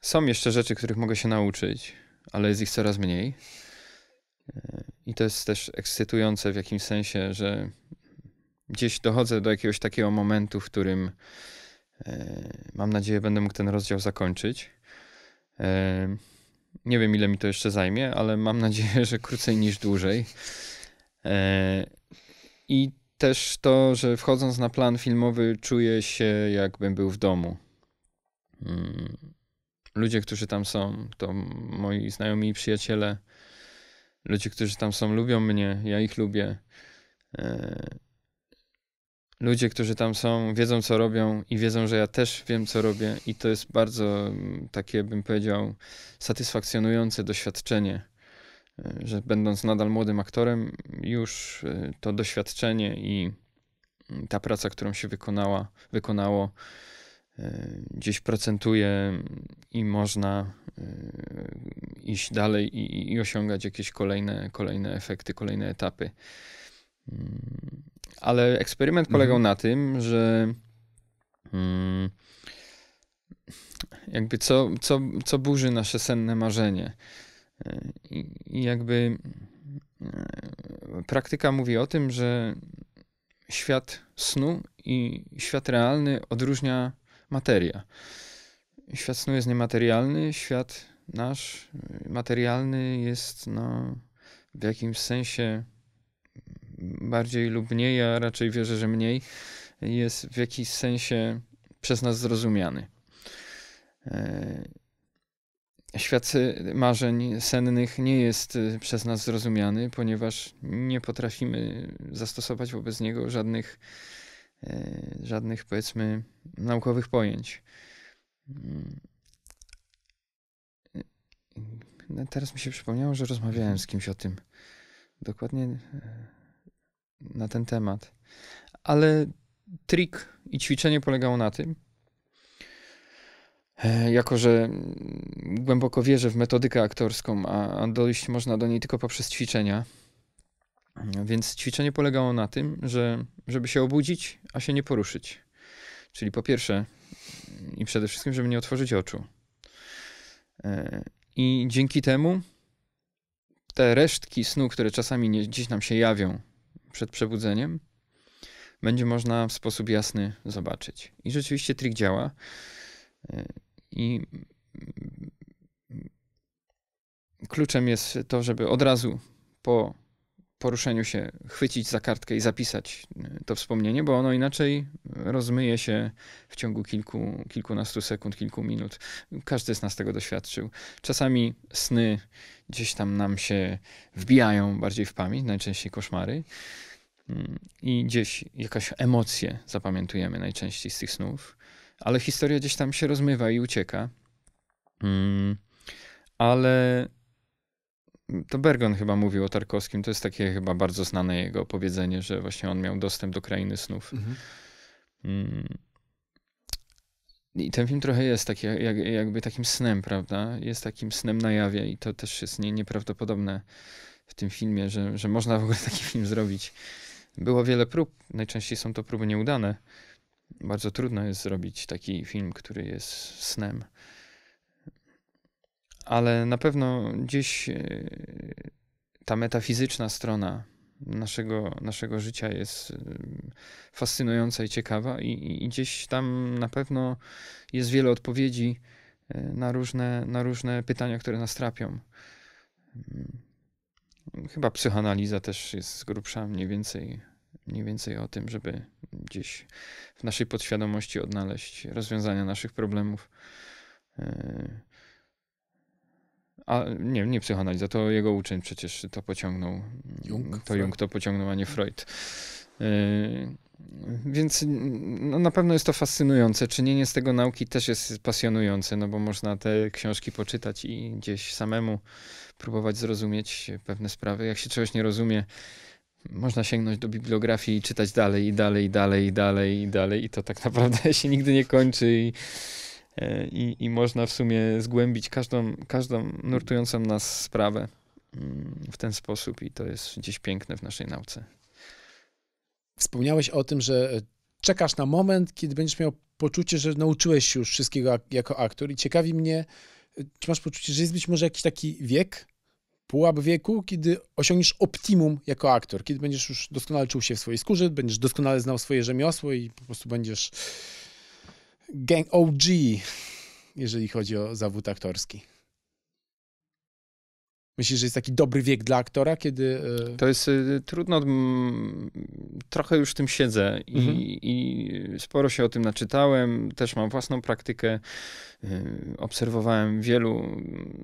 Speaker 2: są jeszcze rzeczy, których mogę się nauczyć, ale jest ich coraz mniej. E, I to jest też ekscytujące w jakimś sensie, że gdzieś dochodzę do jakiegoś takiego momentu, w którym e, mam nadzieję, będę mógł ten rozdział zakończyć. E, nie wiem, ile mi to jeszcze zajmie, ale mam nadzieję, *laughs* że krócej niż dłużej. I też to, że wchodząc na plan filmowy, czuję się, jakbym był w domu. Mm ludzie, którzy tam są, to moi znajomi i przyjaciele, ludzie, którzy tam są, lubią mnie, ja ich lubię. E, ludzie, którzy tam są, wiedzą, co robią i wiedzą, że ja też wiem, co robię, i to jest bardzo mm, takie, bym powiedział, satysfakcjonujące doświadczenie, e, że będąc nadal młodym aktorem, już e, to doświadczenie i mm, ta praca, którą się wykonała, wykonało, E, gdzieś procentuje i można e, iść dalej i, i, osiągać jakieś kolejne, kolejne efekty, kolejne etapy. Mm, ale eksperyment polegał mhm. na tym, że mm, jakby co, co, co burzy nasze senne marzenie. E, I jakby praktyka mówi o tym, że świat snu i świat realny odróżnia materia. Świat snu jest niematerialny, świat nasz y, materialny jest no, w jakimś sensie bardziej lub mniej, a raczej wierzę, że mniej, jest w jakiś sensie przez nas zrozumiany. E, świat marzeń sennych nie jest y, przez nas zrozumiany, ponieważ nie potrafimy zastosować wobec niego żadnych E, żadnych powiedzmy naukowych pojęć. Mm. E, teraz mi się przypomniało, że rozmawiałem z kimś o tym. Dokładnie e, na ten temat. Ale trik i ćwiczenie polegało na tym, jako że głęboko wierzę w metodykę aktorską, a dojść można do niej tylko poprzez ćwiczenia, więc ćwiczenie polegało na tym, że żeby się obudzić, a się nie poruszyć. Czyli po pierwsze i przede wszystkim, żeby nie otworzyć oczu. E, I dzięki temu te resztki snu, które czasami nie, gdzieś nam się jawią przed przebudzeniem, będzie można w sposób jasny zobaczyć. I rzeczywiście trik działa. E, I kluczem jest to, żeby od razu po poruszeniu się chwycić za kartkę i zapisać y, to wspomnienie, bo ono inaczej rozmyje się w ciągu kilku, kilkunastu sekund, kilku minut. Każdy z nas tego doświadczył. Czasami sny gdzieś tam nam się wbijają bardziej w pamięć, najczęściej koszmary. Mm, I gdzieś jakaś emocje zapamiętujemy najczęściej z tych snów, ale historia gdzieś tam się rozmywa i ucieka. Mm, ale to Bergon chyba mówił o Tarkowskim, to jest takie chyba bardzo znane jego powiedzenie, że właśnie on miał dostęp do krainy snów. Mhm. Mm. I ten film trochę jest taki, jak, jakby takim snem, prawda? Jest takim snem na jawie i to też jest nie, nieprawdopodobne w tym filmie, że, że można w ogóle *laughs* taki film zrobić. Było wiele prób, najczęściej są to próby nieudane. Bardzo trudno jest zrobić taki film, który jest snem ale na pewno gdzieś e, ta metafizyczna strona naszego, naszego życia jest e, fascynująca i ciekawa, i, i gdzieś tam na pewno jest wiele odpowiedzi e, na różne, na różne pytania, które nas trapią. Mm, chyba psychoanaliza też jest z grubsza mniej więcej, mniej więcej o tym, żeby gdzieś w naszej podświadomości odnaleźć rozwiązania naszych problemów. A nie, nie psychoanaliza, to jego uczeń przecież to pociągnął. Jung? To Jung to pociągnął, a nie mhm. Freud. Y, więc no, na pewno jest to fascynujące. Czynienie z tego nauki też jest pasjonujące, no bo można te książki poczytać i gdzieś samemu próbować zrozumieć pewne sprawy. Jak się czegoś nie rozumie, można sięgnąć do bibliografii i czytać dalej, i dalej, i dalej, i dalej, i dalej. I to tak *laughs* naprawdę się nigdy nie kończy. I E, i, i można w sumie zgłębić każdą, każdą nurtującą nas sprawę mm, w ten sposób i to jest gdzieś piękne w naszej nauce.
Speaker 1: Wspomniałeś o tym, że e, czekasz na moment, kiedy będziesz miał poczucie, że nauczyłeś się już wszystkiego jako aktor i ciekawi mnie, e, czy masz poczucie, że jest być może jakiś taki wiek, pułap wieku, kiedy osiągniesz optimum jako aktor, kiedy będziesz już doskonale czuł się w swojej skórze, będziesz doskonale znał swoje rzemiosło i po prostu będziesz gang OG, jeżeli chodzi o zawód aktorski? Myślisz, że jest taki dobry wiek dla aktora, kiedy. E, to
Speaker 2: jest y, trudno. M, trochę już w tym siedzę i, mhm. i, sporo się o tym naczytałem. Też mam własną praktykę. Y, obserwowałem wielu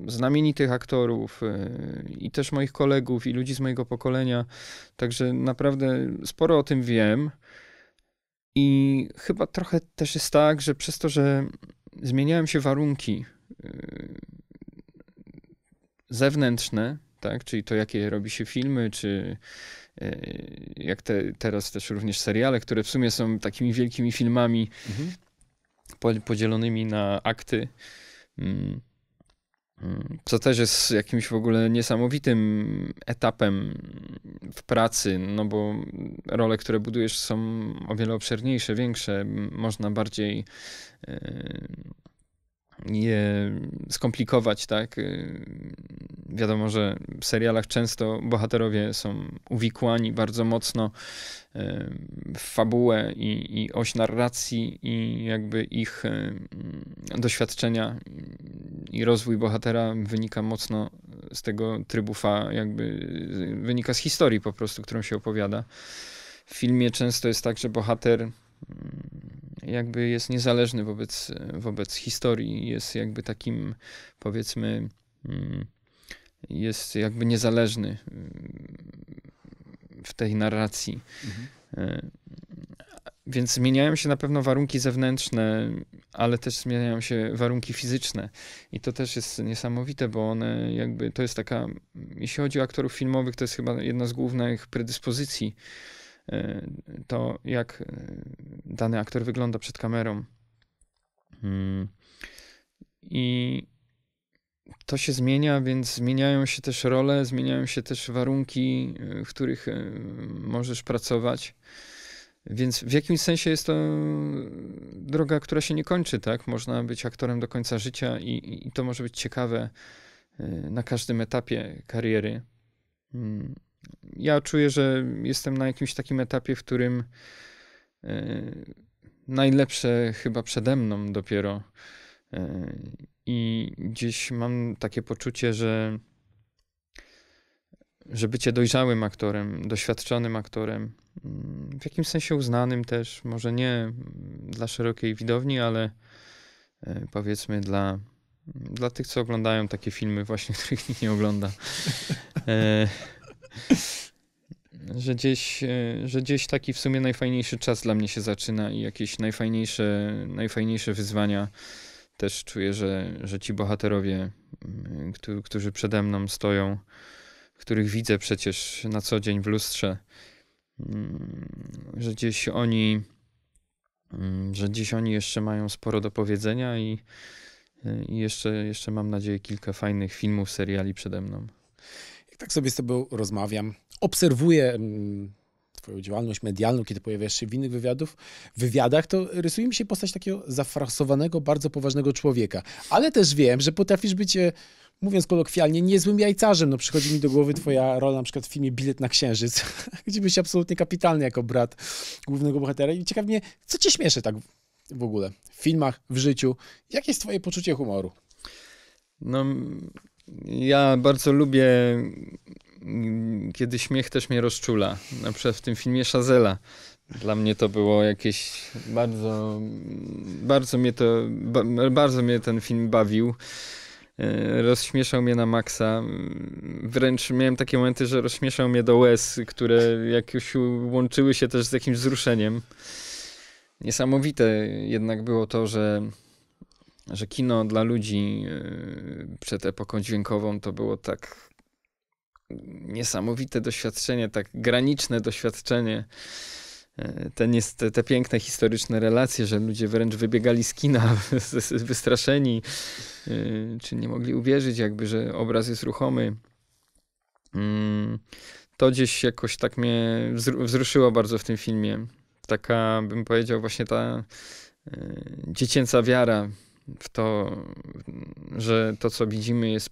Speaker 2: znamienitych aktorów y, i też moich kolegów i ludzi z mojego pokolenia. Także naprawdę sporo o tym wiem. I chyba trochę też jest tak, że przez to, że zmieniają się warunki yy, zewnętrzne, tak? czyli to, jakie robi się filmy, czy yy, jak te, teraz też również seriale, które w sumie są takimi wielkimi filmami mhm. podzielonymi na akty. Mm, co też jest jakimś w ogóle niesamowitym etapem w pracy, no bo role, które budujesz są o wiele obszerniejsze, większe, można bardziej e, skomplikować, tak? Y, wiadomo, że w serialach często bohaterowie są uwikłani bardzo mocno y, w fabułę i, i oś narracji i jakby ich y, mm, doświadczenia i rozwój bohatera wynika mocno z tego trybu fa, jakby wynika z historii po prostu, którą się opowiada. W filmie często jest tak, że bohater Mm, jakby jest niezależny wobec, wobec historii, jest jakby takim powiedzmy, mm, jest jakby niezależny mm, w tej narracji. Mhm. E, więc zmieniają się na pewno warunki zewnętrzne, ale też zmieniają się warunki fizyczne. I to też jest niesamowite, bo one jakby to jest taka, jeśli chodzi o aktorów filmowych, to jest chyba jedna z głównych predyspozycji Y, to, jak y, dany aktor wygląda przed kamerą. Mm. I to się zmienia, więc zmieniają się też role, zmieniają się też warunki, y, w których możesz pracować. Więc w jakimś sensie jest to droga, która się nie kończy, tak? Można być aktorem do końca życia i, i to może być ciekawe na każdym etapie kariery. Mm ja czuję, że jestem na jakimś takim etapie, w którym e, najlepsze chyba przede mną dopiero. E, I gdzieś mam takie poczucie, że, że bycie dojrzałym aktorem, doświadczonym aktorem, w jakimś sensie uznanym też, może nie dla szerokiej widowni, ale e, powiedzmy dla, dla tych, co oglądają takie filmy, właśnie *laughs* których nikt nie ogląda. *laughs* że gdzieś, e, że gdzieś taki w sumie najfajniejszy czas dla mnie się zaczyna i jakieś najfajniejsze, najfajniejsze wyzwania. Też czuję, że, że ci bohaterowie, którzy przede mną stoją, których widzę przecież na co dzień w lustrze, mm, że gdzieś oni, mm, że gdzieś oni jeszcze mają sporo do powiedzenia i, i jeszcze, jeszcze mam nadzieję kilka fajnych filmów, seriali przede mną tak
Speaker 1: sobie z tobą rozmawiam, obserwuję mm, twoją działalność medialną, kiedy pojawiasz się w innych wywiadów, wywiadach, to rysuje mi się postać takiego zafrasowanego, bardzo poważnego człowieka. Ale też wiem, że potrafisz być... E, mówiąc kolokwialnie, niezłym jajcarzem. No przychodzi mi do głowy twoja rola na przykład w filmie Bilet na Księżyc, *laughs* gdzie byś absolutnie kapitalny jako brat głównego bohatera. I ciekawi mnie, co cię śmieszy tak w ogóle w filmach, w życiu? Jakie jest twoje poczucie humoru? No,
Speaker 2: ja bardzo lubię, mm, kiedy śmiech też mnie rozczula. Na przykład w tym filmie Szazela. Dla mnie to było jakieś bardzo, bardzo mnie to, bardzo mnie ten film bawił. E, rozśmieszał mnie na maksa. Wręcz miałem takie momenty, że rozśmieszał mnie do łez, które jak już łączyły się też z jakimś wzruszeniem. Niesamowite jednak było to, że że kino dla ludzi e, przed epoką dźwiękową to było tak niesamowite doświadczenie, tak graniczne doświadczenie. E, te, te piękne historyczne relacje, że ludzie wręcz wybiegali z kina *laughs* wystraszeni, e, czy nie mogli uwierzyć, jakby, że obraz jest ruchomy. Mm, to gdzieś jakoś tak mnie wzruszyło bardzo w tym filmie. Taka, bym powiedział, właśnie ta dziecięca wiara w to, że to, co widzimy, jest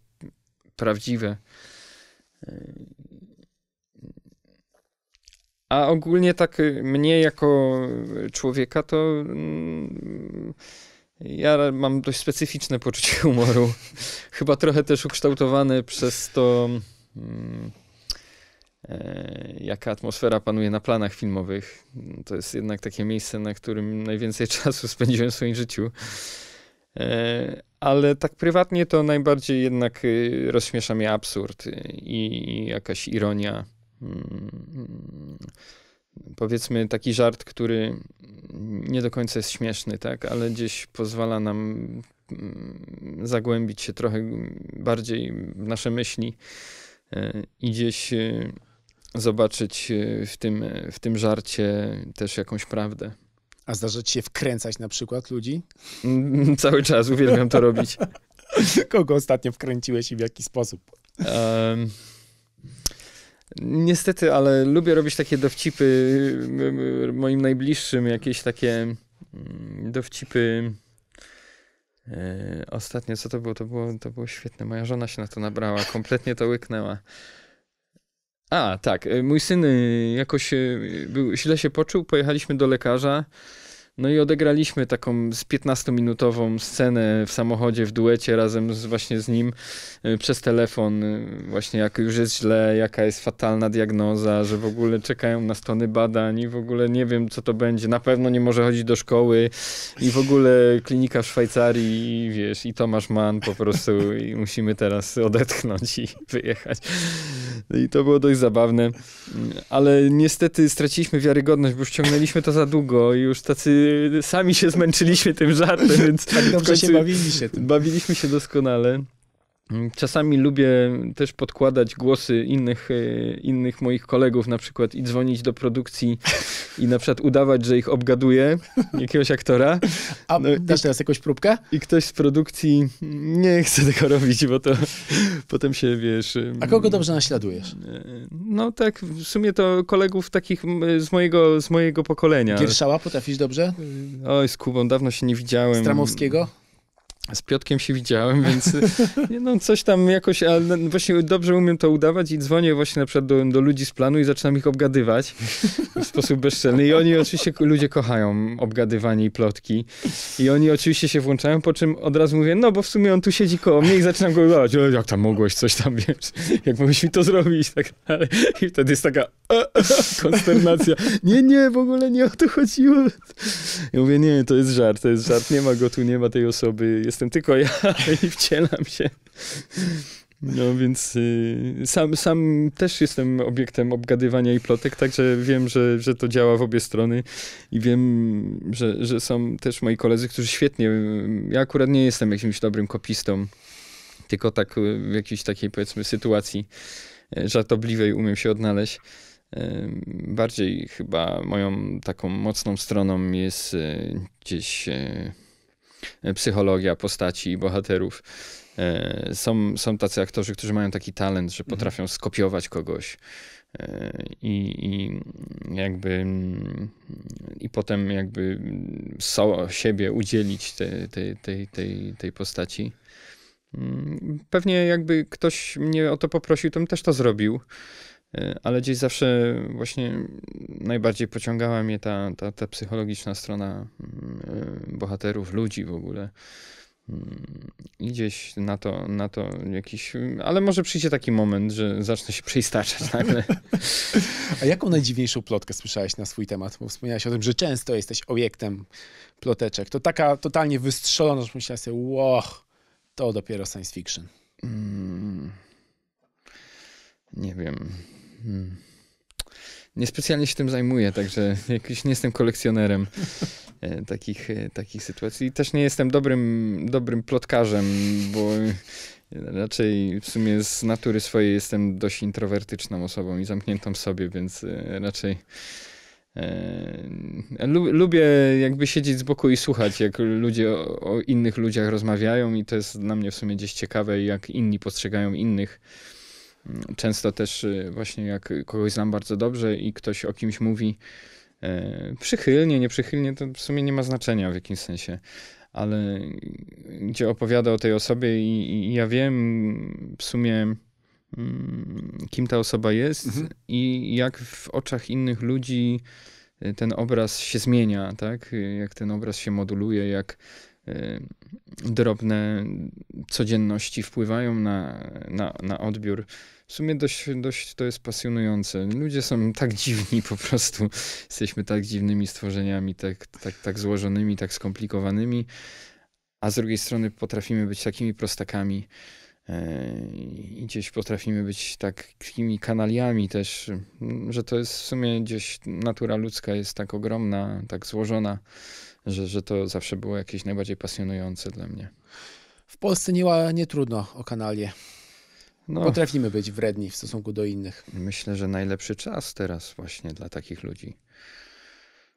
Speaker 2: prawdziwe. A ogólnie tak mnie jako człowieka to mm, ja mam dość specyficzne poczucie *laughs* humoru. Chyba trochę też ukształtowane przez to, mm, e, jaka atmosfera panuje na planach filmowych. To jest jednak takie miejsce, na którym najwięcej *laughs* czasu spędziłem w swoim życiu. E, ale tak prywatnie to najbardziej jednak y, rozśmiesza mnie absurd i jakaś ironia. Mm, powiedzmy taki żart, który nie do końca jest śmieszny, tak, ale gdzieś pozwala nam mm, zagłębić się trochę bardziej w nasze myśli e, i gdzieś y, zobaczyć y, w tym, w tym żarcie też jakąś
Speaker 1: prawdę. A zdarza ci się wkręcać na przykład ludzi?
Speaker 2: Mm, *laughs* cały czas uwielbiam to robić.
Speaker 1: *laughs* Kogo ostatnio wkręciłeś i w jaki sposób? Um,
Speaker 2: niestety, ale lubię robić takie dowcipy moim najbliższym, jakieś takie mm, dowcipy. E, ostatnio, co to było? To było, to było świetne. Moja żona się na to nabrała, kompletnie to łyknęła. A, tak. E, mój syn e, jakoś e, był, źle się poczuł, pojechaliśmy do lekarza. No i odegraliśmy taką z 15-minutową scenę w samochodzie, w duecie razem z, właśnie z nim y, przez telefon, y, właśnie jak już jest źle, jaka jest fatalna diagnoza, że w ogóle czekają na tony badań i w ogóle nie wiem, co to będzie. Na pewno nie może chodzić do szkoły i w ogóle klinika w Szwajcarii i wiesz, i Tomasz Mann po prostu i musimy teraz odetchnąć i *laughs* wyjechać. No I to było dość zabawne, ale niestety straciliśmy wiarygodność, bo już ciągnęliśmy to za długo i już tacy sami się zmęczyliśmy tym żartem, więc... Tak dobrze się bawiliśmy się tym. Bawiliśmy się doskonale. Czasami lubię też podkładać głosy innych, e, innych moich kolegów, na przykład i dzwonić do produkcji i na przykład udawać, że ich obgaduję, jakiegoś aktora.
Speaker 1: A no, dasz teraz jakąś próbkę? I ktoś z produkcji
Speaker 2: nie chce tego robić, bo to *laughs* potem się, wiesz... A kogo
Speaker 1: dobrze naśladujesz? E,
Speaker 2: no tak, w sumie to kolegów takich z mojego, z mojego pokolenia. Gierszała
Speaker 1: potrafisz dobrze?
Speaker 2: Oj, z Kubą dawno się nie widziałem. Stramowskiego? z Piotkiem się widziałem, więc *laughs* no, coś tam jakoś, ale no, właśnie dobrze umiem to udawać i dzwonię właśnie na przykład do, do ludzi z planu i zaczynam ich obgadywać w *laughs* sposób bezczelny. I oni oczywiście, ludzie kochają obgadywanie i plotki. I oni oczywiście się włączają, po czym od razu mówię, no bo w sumie on tu siedzi koło mnie i zaczynam go udawać. Jak tam mogłeś coś tam, wiesz, jak mogłeś mi to zrobić i tak dalej. I wtedy jest taka e, e, konsternacja. Nie, nie, w ogóle nie o to chodziło. Ja mówię, nie, to jest żart, to jest żart, nie ma go tu, nie ma tej osoby, jest jestem tylko ja *laughs* i wcielam się. No więc y, sam, sam też jestem obiektem obgadywania i plotek, także wiem, że, że to działa w obie strony i wiem, że, że są też moi koledzy, którzy świetnie. Ja akurat nie jestem jakimś dobrym kopistą, tylko tak w jakiejś takiej powiedzmy sytuacji e, żartobliwej umiem się odnaleźć. E, bardziej chyba moją taką mocną stroną jest e, gdzieś E, psychologia postaci i bohaterów. E, są, są tacy aktorzy, którzy mają taki talent, że mhm. potrafią skopiować kogoś. E, I, I, jakby mm, i potem jakby so, siebie udzielić te, tej, tej, tej, tej postaci. Mm, pewnie jakby ktoś mnie o to poprosił, to bym też to zrobił. E, ale gdzieś zawsze właśnie najbardziej pociągała mnie ta, ta, ta psychologiczna strona mm, e, bohaterów, ludzi w ogóle. Mm, I gdzieś na to, na to jakiś. Ale może przyjdzie taki moment, że zacznę się
Speaker 1: przeistaczać *laughs* nagle. A jaką najdziwniejszą plotkę słyszałeś na swój temat? Bo wspomniałeś o tym, że często jesteś obiektem ploteczek. To taka totalnie wystrzelona, że myślałeś sobie, wow, to dopiero science fiction.
Speaker 2: Mm, nie wiem. Hmm. Niespecjalnie się tym zajmuję, także *laughs* jakiś nie jestem kolekcjonerem e, takich, e, takich sytuacji. I też nie jestem dobrym, dobrym plotkarzem, bo e, raczej w sumie z natury swojej jestem dość introwertyczną osobą i zamkniętą w sobie, więc raczej. Lubię jakby siedzieć z boku i słuchać, jak ludzie o, o, innych ludziach rozmawiają, i to jest dla mnie w sumie gdzieś ciekawe, jak inni postrzegają innych. Często też y, właśnie jak kogoś znam bardzo dobrze i ktoś o kimś mówi e, przychylnie, nieprzychylnie, to w sumie nie ma znaczenia w jakimś sensie ale y, gdzie opowiada o tej osobie i, i, ja wiem w sumie mm, kim ta osoba jest mhm. i jak w oczach innych ludzi y, ten obraz się zmienia, tak? Jak ten obraz się moduluje, jak Y, drobne codzienności wpływają na, na, na odbiór. W sumie dość, dość to jest pasjonujące. Ludzie są tak dziwni po prostu. Jesteśmy tak dziwnymi stworzeniami, tak, tak, tak złożonymi, tak skomplikowanymi, a z drugiej strony potrafimy być takimi prostakami. Y, I gdzieś potrafimy być tak, takimi kanaliami też, że to jest w sumie gdzieś natura ludzka jest tak ogromna, tak złożona, że, że to zawsze było jakieś najbardziej pasjonujące dla mnie.
Speaker 1: W Polsce nie, nie trudno o kanalie.
Speaker 2: No, Potrafimy być wredni w stosunku do innych. Myślę, że najlepszy czas teraz właśnie dla takich ludzi.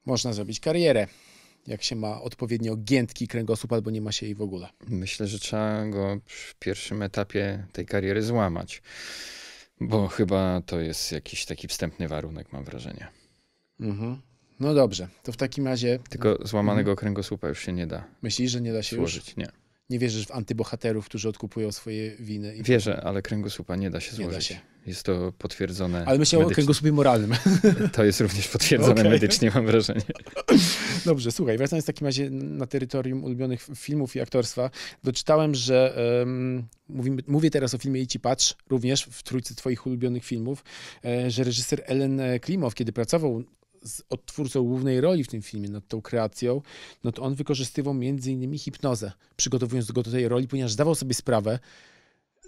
Speaker 1: Można zrobić karierę, jak się ma odpowiednio giętki kręgosłup albo nie ma się jej w ogóle. Myślę, że
Speaker 2: trzeba go w pierwszym etapie tej kariery złamać, bo chyba to jest jakiś taki wstępny warunek, mam wrażenie.
Speaker 1: Mhm. No dobrze, to w takim razie. Tylko złamanego
Speaker 2: kręgosłupa już się nie da.
Speaker 1: Myślisz, że nie da się złożyć? Już? Nie. Nie wierzysz w antybohaterów, którzy odkupują swoje winy? I...
Speaker 2: Wierzę, ale kręgosłupa nie da się złożyć. Nie da się. Jest to potwierdzone. Ale myślałem medycznie. o kręgosłupie moralnym. *laughs* To jest również potwierdzone okay. medycznie, mam wrażenie.
Speaker 1: *laughs* Dobrze, słuchaj, wracając w takim razie na terytorium ulubionych filmów i aktorstwa, doczytałem, że um, mówimy, mówię teraz o filmie i ci patrz, również w trójce twoich ulubionych filmów, e, że reżyser Ellen e, Klimow, kiedy pracował z odtwórcą głównej roli w tym filmie, nad tą kreacją, no to on wykorzystywał między innymi hipnozę, przygotowując go do tej roli, ponieważ zdawał sobie sprawę,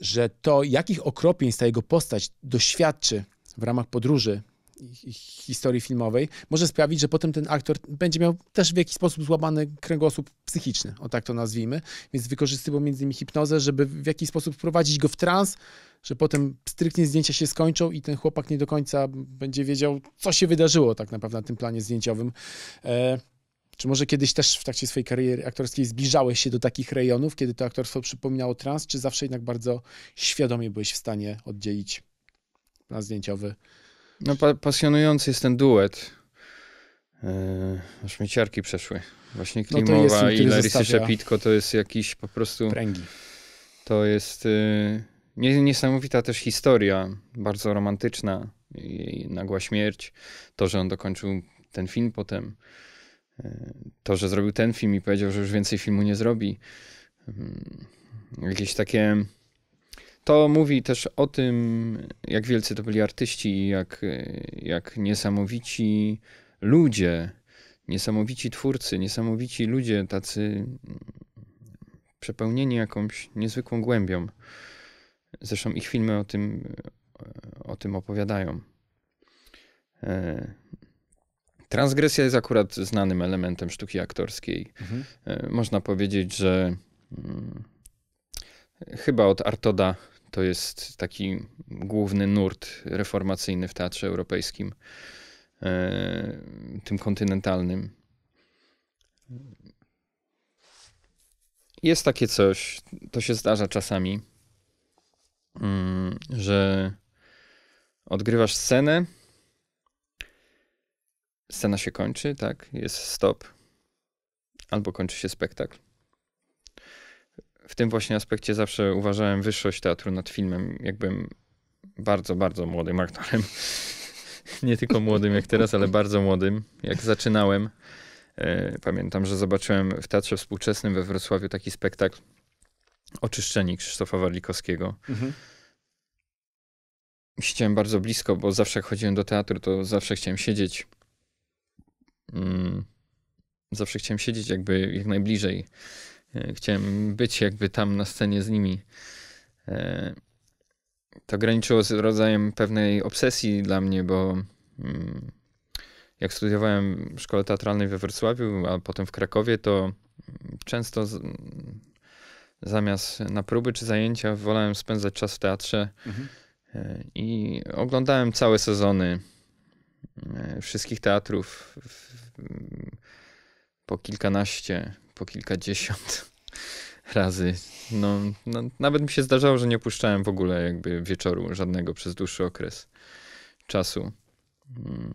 Speaker 1: że to, jakich okropieństw ta jego postać doświadczy w ramach podróży historii filmowej, może sprawić, że potem ten aktor będzie miał też w jakiś sposób złamany kręgosłup psychiczny, o tak to nazwijmy, więc wykorzystywał między innymi hipnozę, żeby w jakiś sposób wprowadzić go w trans, że potem stryknie zdjęcia się skończą i ten chłopak nie do końca będzie wiedział, co się wydarzyło tak naprawdę na tym planie zdjęciowym. E, czy może kiedyś też w trakcie swojej kariery aktorskiej zbliżałeś się do takich rejonów, kiedy to aktorstwo przypominało trans, czy zawsze jednak bardzo świadomie byłeś w stanie oddzielić plan zdjęciowy
Speaker 2: no pa pasjonujący jest ten duet. Yy, aż mi ciarki przeszły. Właśnie no Klimowa no i Larisa Szepitko to jest jakiś po prostu... Pręgi. To jest yy, niesamowita też historia, bardzo romantyczna i nagła śmierć. To, że on dokończył ten film potem, y, to, że zrobił ten film i powiedział, że już więcej filmu nie zrobi. Mm, jakieś takie to mówi też o tym, jak wielcy to byli artyści, jak, jak niesamowici ludzie, niesamowici twórcy, niesamowici ludzie, tacy przepełnieni jakąś niezwykłą głębią. Zresztą ich filmy o tym, o tym opowiadają. E, transgresja jest akurat znanym elementem sztuki aktorskiej. Mhm. E, można powiedzieć, że mm, chyba od Artoda to jest taki główny nurt reformacyjny w teatrze europejskim, e, tym kontynentalnym. Jest takie coś, to się zdarza czasami, mm, że odgrywasz scenę, scena się kończy, tak, jest stop, albo kończy się spektakl w tym właśnie aspekcie zawsze uważałem wyższość teatru nad filmem, jakbym bardzo, bardzo młodym aktorem. *laughs* Nie tylko młodym jak teraz, ale bardzo młodym. Jak zaczynałem, e, pamiętam, że zobaczyłem w Teatrze Współczesnym we Wrocławiu taki spektakl Oczyszczeni Krzysztofa Warlikowskiego. Mhm. Siedziałem bardzo blisko, bo zawsze jak chodziłem do teatru, to zawsze chciałem siedzieć. Mm, zawsze chciałem siedzieć jakby jak najbliżej E, chciałem być jakby tam na scenie z nimi. E, to graniczyło z rodzajem pewnej obsesji dla mnie, bo mm, jak studiowałem w szkole teatralnej we Wrocławiu, a potem w Krakowie, to mm, często z, zamiast na próby czy zajęcia wolałem spędzać czas w teatrze mhm. E, i oglądałem całe sezony wszystkich teatrów po kilkanaście, po kilkadziesiąt *laughs* razy. No, no, nawet mi się zdarzało, że nie opuszczałem w ogóle jakby wieczoru żadnego przez dłuższy okres czasu. Mm,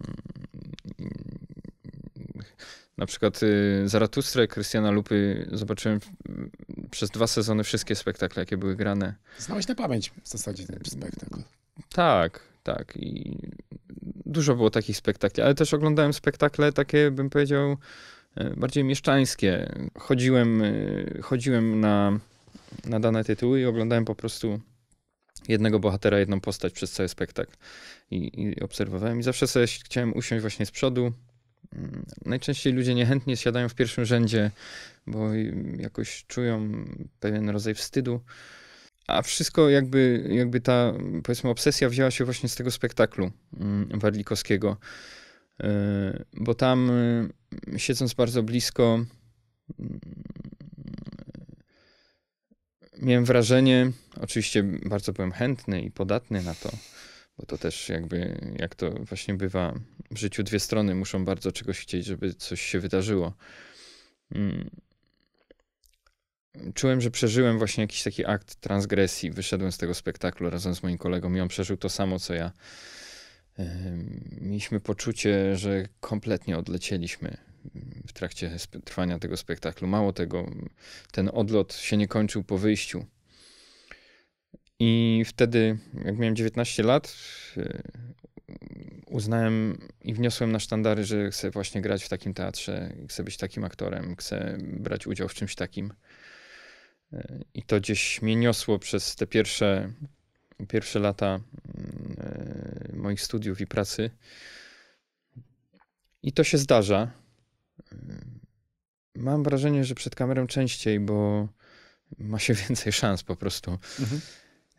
Speaker 2: na przykład y, Zaratustrę Krystiana Lupy zobaczyłem przez dwa sezony wszystkie spektakle, jakie były grane.
Speaker 1: Znałeś na pamięć w zasadzie ten spektakl.
Speaker 2: Tak, tak. I dużo było takich spektakli, ale też oglądałem spektakle takie, bym powiedział, E, bardziej mieszczańskie. Chodziłem, e, chodziłem na, na dane tytuły i oglądałem po prostu jednego bohatera, jedną postać przez cały spektakl i, i obserwowałem. I zawsze sobie chciałem usiąść właśnie z przodu. Mm, najczęściej ludzie niechętnie siadają w pierwszym rzędzie, bo jakoś czują pewien rodzaj wstydu. A wszystko jakby, jakby ta, powiedzmy, obsesja wzięła się właśnie z tego spektaklu mm, Warlikowskiego, e, bo tam siedząc bardzo blisko, mm, miałem wrażenie, oczywiście bardzo byłem chętny i podatny na to, bo to też jakby, jak to właśnie bywa w życiu, dwie strony muszą bardzo czegoś chcieć, żeby coś się wydarzyło. Mm, czułem, że przeżyłem właśnie jakiś taki akt transgresji. Wyszedłem z tego spektaklu razem z moim kolegą i on przeżył to samo, co ja. Mieliśmy poczucie, że kompletnie odlecieliśmy w trakcie trwania tego spektaklu. Mało tego, ten odlot się nie kończył po wyjściu. I wtedy, jak miałem 19 lat, e, uznałem i wniosłem na sztandary, że chcę właśnie grać w takim teatrze, chcę być takim aktorem, chcę brać udział w czymś takim. E, I to gdzieś mnie niosło przez te pierwsze, pierwsze lata mm, e, moich studiów i pracy. I to się zdarza. Yy, mam wrażenie, że przed kamerą częściej, bo ma się *laughs* więcej szans po prostu. Mhm.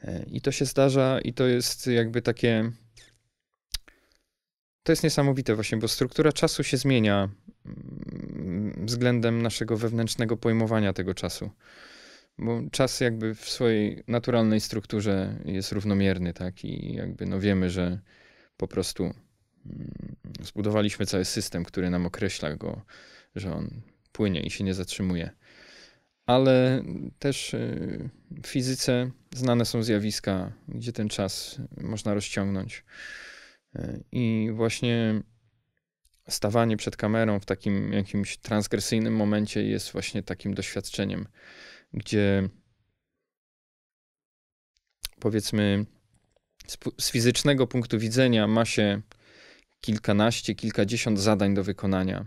Speaker 2: Yy, I to się zdarza, i to jest jakby takie. To jest niesamowite, właśnie, bo struktura czasu się zmienia mm, względem naszego wewnętrznego pojmowania tego czasu. Bo czas jakby w swojej naturalnej strukturze jest równomierny, tak? I jakby no wiemy, że po prostu Mm, zbudowaliśmy cały system, który nam określa go, że on płynie i się nie zatrzymuje. Ale też y, w fizyce znane są zjawiska, gdzie ten czas można rozciągnąć. Y, I właśnie stawanie przed kamerą w takim jakimś transgresyjnym momencie jest właśnie takim doświadczeniem, gdzie powiedzmy z, fizycznego punktu widzenia ma się kilkanaście, kilkadziesiąt zadań do wykonania,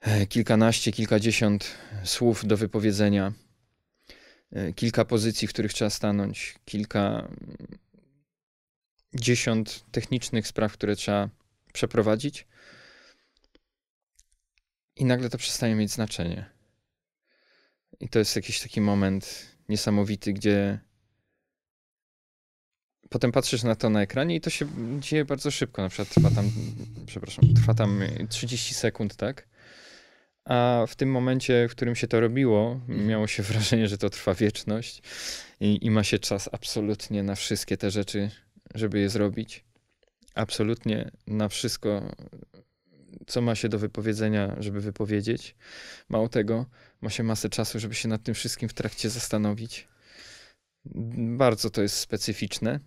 Speaker 2: e, kilkanaście, kilkadziesiąt słów do wypowiedzenia, e, kilka pozycji, w których trzeba stanąć, kilka mm, dziesiąt technicznych spraw, które trzeba przeprowadzić. I nagle to przestaje mieć znaczenie. I to jest jakiś taki moment niesamowity, gdzie potem patrzysz na to na ekranie i to się dzieje bardzo szybko. Na przykład trwa tam, przepraszam, trwa tam 30 sekund, tak? A w tym momencie, w którym się to robiło, mhm. miało się *laughs* wrażenie, że to trwa wieczność i, i ma się czas absolutnie na wszystkie te rzeczy, żeby je zrobić. Absolutnie na wszystko, co ma się do wypowiedzenia, żeby wypowiedzieć. Mało tego, ma się masę czasu, żeby się nad tym wszystkim w trakcie zastanowić. Bardzo to jest specyficzne.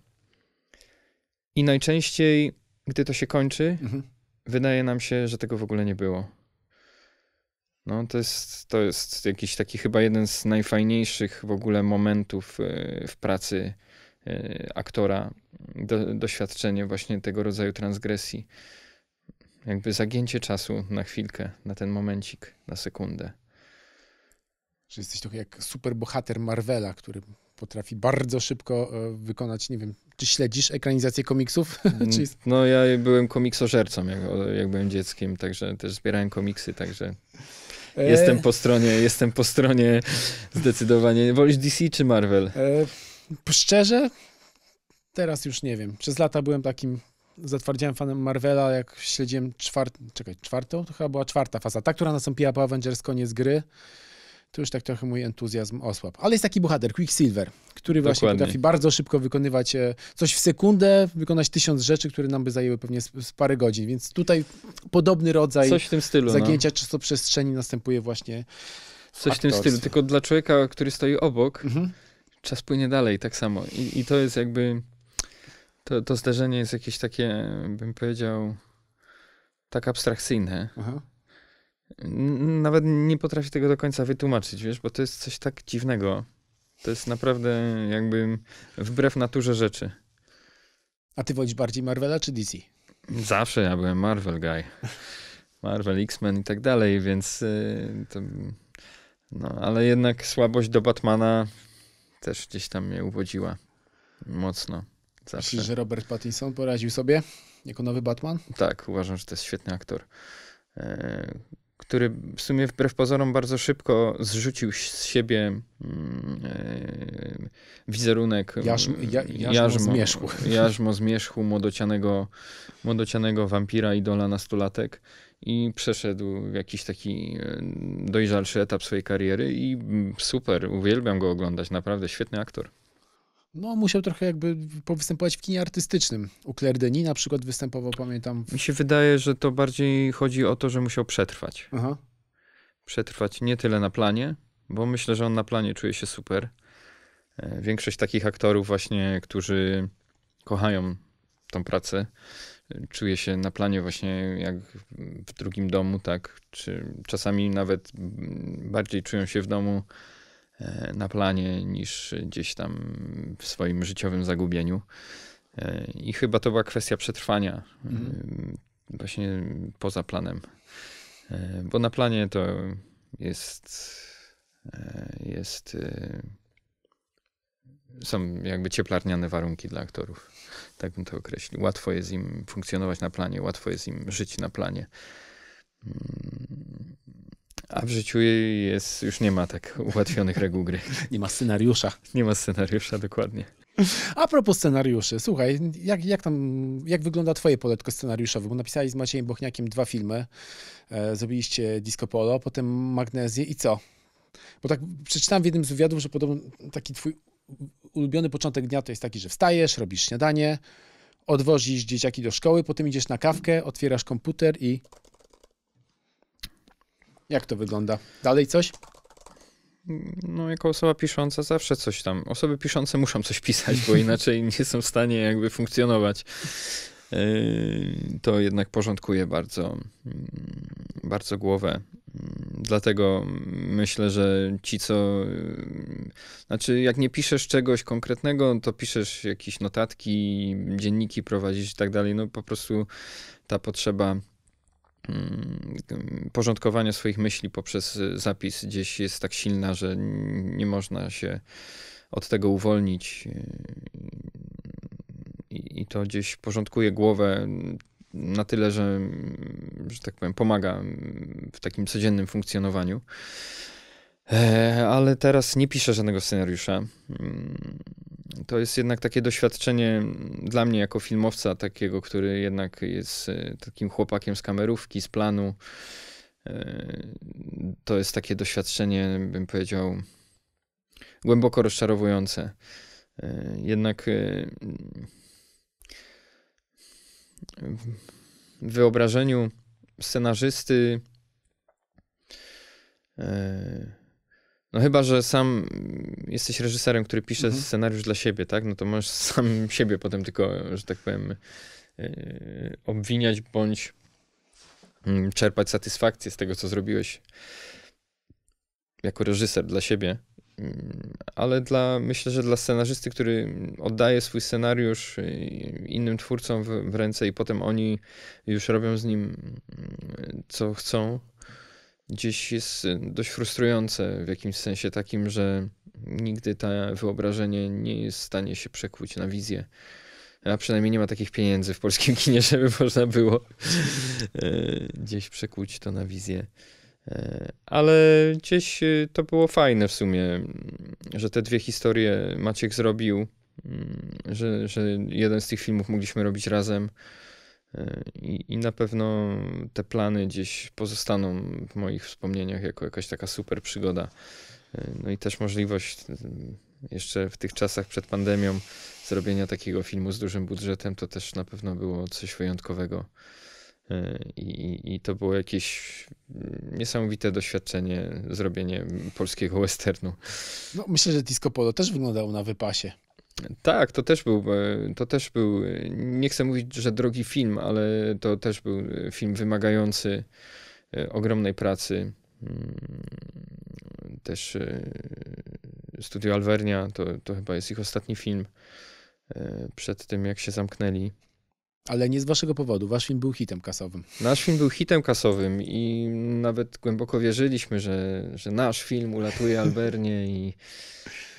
Speaker 2: I najczęściej, gdy to się kończy, mhm. wydaje nam się, że tego w ogóle nie było. No, to jest, to jest jakiś taki chyba jeden z najfajniejszych w ogóle momentów e, w pracy e, aktora, do, doświadczenie właśnie tego rodzaju transgresji. Jakby zagięcie czasu na
Speaker 1: chwilkę, na
Speaker 2: ten momencik, na sekundę.
Speaker 1: Że jesteś trochę jak superbohater Marvela, który potrafi bardzo szybko e, wykonać, nie wiem, czy śledzisz ekranizację komiksów? *laughs* Mm,
Speaker 2: no ja byłem komiksożercą, jak, jak byłem dzieckiem, także też zbierałem komiksy, także e... jestem po stronie, jestem po stronie zdecydowanie. Wolisz DC czy Marvel? E...
Speaker 1: Szczerze? Teraz już nie wiem. Przez lata byłem takim zatwardziałem fanem Marvela, jak śledziłem czwartą, czekaj, czwartą? To chyba była czwarta faza, ta, która nastąpiła po Avengers koniec gry to już tak trochę mój entuzjazm osłabł. Ale jest taki bohater, Quicksilver, który właśnie Dokładnie. potrafi bardzo szybko wykonywać e, coś w sekundę, wykonać tysiąc rzeczy, które nam by zajęły pewnie z, z parę godzin. Więc tutaj podobny rodzaj coś w tym stylu, no. zagięcia no. przestrzeni następuje właśnie. Coś w tym stylu,
Speaker 2: tylko dla człowieka, który stoi obok, mhm. czas płynie dalej tak samo. I, i to jest jakby. To, to zdarzenie jest jakieś takie, bym powiedział, tak abstrakcyjne. Aha nawet nie potrafię tego do końca wytłumaczyć, wiesz, bo to jest coś tak dziwnego. To jest naprawdę jakby wbrew naturze rzeczy.
Speaker 1: A ty wolisz bardziej Marvela czy DC?
Speaker 2: Zawsze ja byłem Marvel guy. Marvel, X-Men i tak dalej, więc y, to, no, ale jednak słabość do Batmana też gdzieś tam mnie uwodziła mocno.
Speaker 1: Zawsze. Myślisz, że Robert Pattinson poradził sobie jako nowy Batman?
Speaker 2: Tak, uważam, że to jest świetny aktor. E, który w sumie wbrew pozorom bardzo szybko zrzucił z siebie mm, e, wizerunek mm, jażm, ja, jażmo, jażmo, zmierzchu. *laughs* jarzmo zmierzchu młodocianego, młodocianego wampira, idola nastolatek i przeszedł jakiś taki e, dojrzalszy etap swojej kariery i mm, super, uwielbiam go oglądać, naprawdę świetny aktor
Speaker 1: no, musiał trochę jakby powystępować w kinie artystycznym. U Claire Denis na przykład występował, pamiętam. W...
Speaker 2: Mi się wydaje, że to bardziej chodzi o to, że musiał przetrwać. Aha. Przetrwać nie tyle na planie, bo myślę, że on na planie czuje się super. E, większość takich aktorów właśnie, którzy kochają tą pracę, czuje się na planie właśnie jak w drugim domu, tak? Czy czasami nawet bardziej czują się w domu E, na planie niż gdzieś tam w swoim życiowym zagubieniu. E, I chyba to była kwestia przetrwania e, mhm. właśnie poza planem. Bo na planie to jest, jest są jakby cieplarniane warunki dla aktorów. Tak bym to określił. Łatwo jest im funkcjonować na planie, łatwo jest im żyć na planie. Mm, a w życiu jest, już nie ma tak ułatwionych reguł gry. *laughs* Nie ma scenariusza. Nie ma scenariusza, dokładnie.
Speaker 1: A propos scenariuszy, słuchaj, jak, jak tam, jak wygląda twoje poletko scenariuszowe? Bo napisali z Maciejem Bochniakiem dwa filmy, e, zrobiliście Disco Polo, potem Magnezję i co? Bo tak przeczytałem w jednym z wywiadów, że podobno taki twój ulubiony początek dnia to jest taki, że wstajesz, robisz śniadanie, odwozisz dzieciaki do szkoły, potem idziesz na kawkę, otwierasz komputer i jak to wygląda? Dalej coś? no, jako osoba
Speaker 2: pisząca zawsze coś tam. Osoby piszące muszą coś pisać, bo inaczej nie są w stanie jakby funkcjonować. Yy, to jednak porządkuje bardzo, mm, bardzo głowę. Mm, dlatego myślę, że ci, co. Yy, znaczy, jak nie piszesz czegoś konkretnego, to piszesz jakieś notatki, dzienniki prowadzisz i tak dalej. No, po prostu ta potrzeba Mm, porządkowania swoich myśli poprzez y, zapis gdzieś jest tak silna, że nie można się od tego uwolnić. Y, I to gdzieś porządkuje głowę mm, na tyle, że, że tak powiem, pomaga mm, w takim codziennym funkcjonowaniu. E, ale teraz nie piszę żadnego scenariusza to jest jednak takie doświadczenie mm, dla mnie jako filmowca, takiego, który jednak jest e, takim chłopakiem z kamerówki, z planu. E, to jest takie doświadczenie, bym powiedział, głęboko rozczarowujące. E, jednak w wyobrażeniu scenarzysty no chyba, że sam jesteś reżyserem, który pisze mhm. scenariusz dla siebie, tak? No to możesz *laughs* sam siebie potem tylko, że tak powiem, yy, obwiniać bądź yy, czerpać satysfakcję z tego, co zrobiłeś jako reżyser dla siebie. Mm, ale dla, myślę, że dla scenarzysty, który oddaje swój scenariusz y, innym twórcom w, w ręce i potem oni już robią z nim mm, co chcą, gdzieś jest y, dość frustrujące w jakimś sensie takim, że nigdy to wyobrażenie nie jest w stanie się przekuć na wizję. A przynajmniej nie ma takich pieniędzy w polskim *laughs* kinie, żeby można było e, gdzieś przekuć to na wizję. E, ale gdzieś y, to było fajne w sumie, mm, że te dwie historie Maciek zrobił, mm, że, że jeden z tych filmów mogliśmy robić razem. I, I, na pewno te plany gdzieś pozostaną w moich wspomnieniach jako jakaś taka super przygoda. E, no i też możliwość mm, jeszcze w tych czasach przed pandemią zrobienia takiego filmu z dużym budżetem to też na pewno było coś wyjątkowego. E, I, I, to było jakieś mm, niesamowite doświadczenie, zrobienie polskiego westernu.
Speaker 1: No, myślę, że Disco Polo też wyglądało na wypasie.
Speaker 2: Tak, to też był, e, to też był, e, nie chcę mówić, że drogi film, ale to też był e, film wymagający ogromnej pracy. Mm, też Studio Alvernia, to, to chyba jest ich ostatni film przed tym, jak się zamknęli.
Speaker 1: Ale nie z waszego powodu. Wasz film był hitem kasowym.
Speaker 2: Nasz film był hitem kasowym i nawet głęboko wierzyliśmy, że, że nasz film ulatuje Albernie i,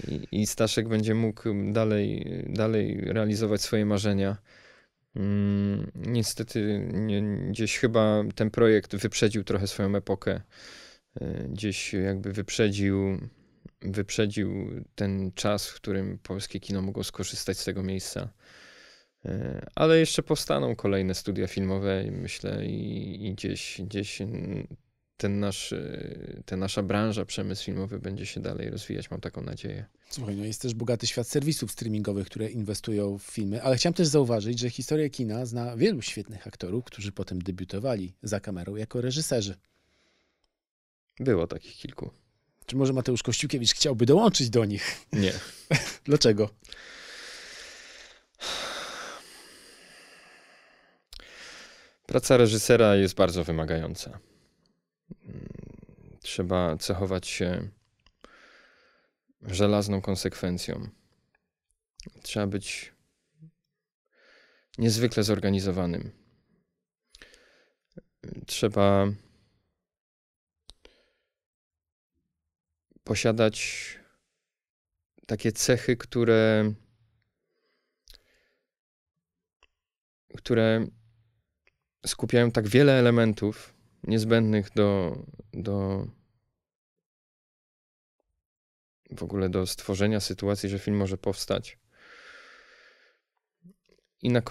Speaker 2: i, i Staszek będzie mógł dalej, dalej realizować swoje marzenia. Mm, niestety nie, gdzieś chyba ten projekt wyprzedził trochę swoją epokę. Y, gdzieś jakby wyprzedził, wyprzedził ten czas, w którym polskie kino mogło skorzystać z tego miejsca E, ale jeszcze powstaną kolejne studia filmowe, myślę, i, i gdzieś, gdzieś ten nasz, e, ta nasza branża, przemysł filmowy będzie się dalej rozwijać, mam taką nadzieję.
Speaker 1: Słuchaj, no jest też bogaty świat serwisów streamingowych, które inwestują w filmy, ale chciałem też zauważyć, że historia kina zna wielu świetnych aktorów, którzy potem debiutowali za kamerą jako reżyserzy. Było takich kilku. Czy może Mateusz Kościukiewicz chciałby dołączyć do nich? Nie. *laughs* Dlaczego?
Speaker 2: Praca reżysera jest bardzo wymagająca. Mm, trzeba cechować się żelazną konsekwencją. Trzeba być niezwykle zorganizowanym. Trzeba posiadać takie cechy, które, które skupiają tak wiele elementów niezbędnych do, do w ogóle do stworzenia sytuacji, że film może powstać. I na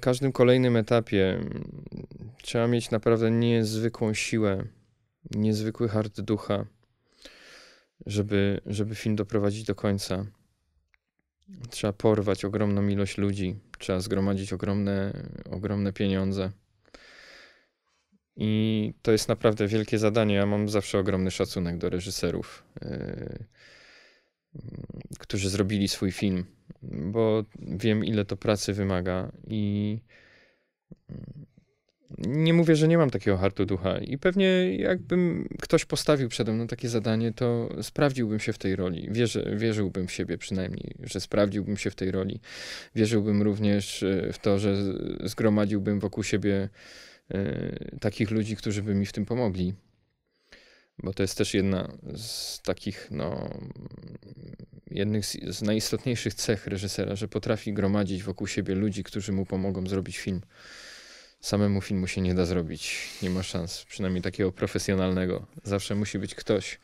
Speaker 2: każdym kolejnym etapie mm, trzeba mieć naprawdę niezwykłą siłę, niezwykły hard ducha, żeby, żeby film doprowadzić do końca. Trzeba porwać ogromną ilość ludzi, trzeba zgromadzić ogromne, ogromne pieniądze. I to jest naprawdę wielkie zadanie. Ja mam zawsze ogromny szacunek do reżyserów, yy, którzy zrobili swój film, bo wiem, ile to pracy wymaga. I mm, nie mówię, że nie mam takiego hartu ducha. I pewnie jakbym ktoś postawił przede mną takie zadanie, to sprawdziłbym się w tej roli. Wierzy, wierzyłbym w siebie przynajmniej, że sprawdziłbym się w tej roli. Wierzyłbym również yy, w to, że zgromadziłbym wokół siebie Y, takich ludzi, którzy by mi w tym pomogli. Bo to jest też jedna z takich, no, jednych z, z najistotniejszych cech reżysera, że potrafi gromadzić wokół siebie ludzi, którzy mu pomogą zrobić film. Samemu filmu się nie da zrobić. Nie ma szans, przynajmniej takiego profesjonalnego. Zawsze musi być ktoś,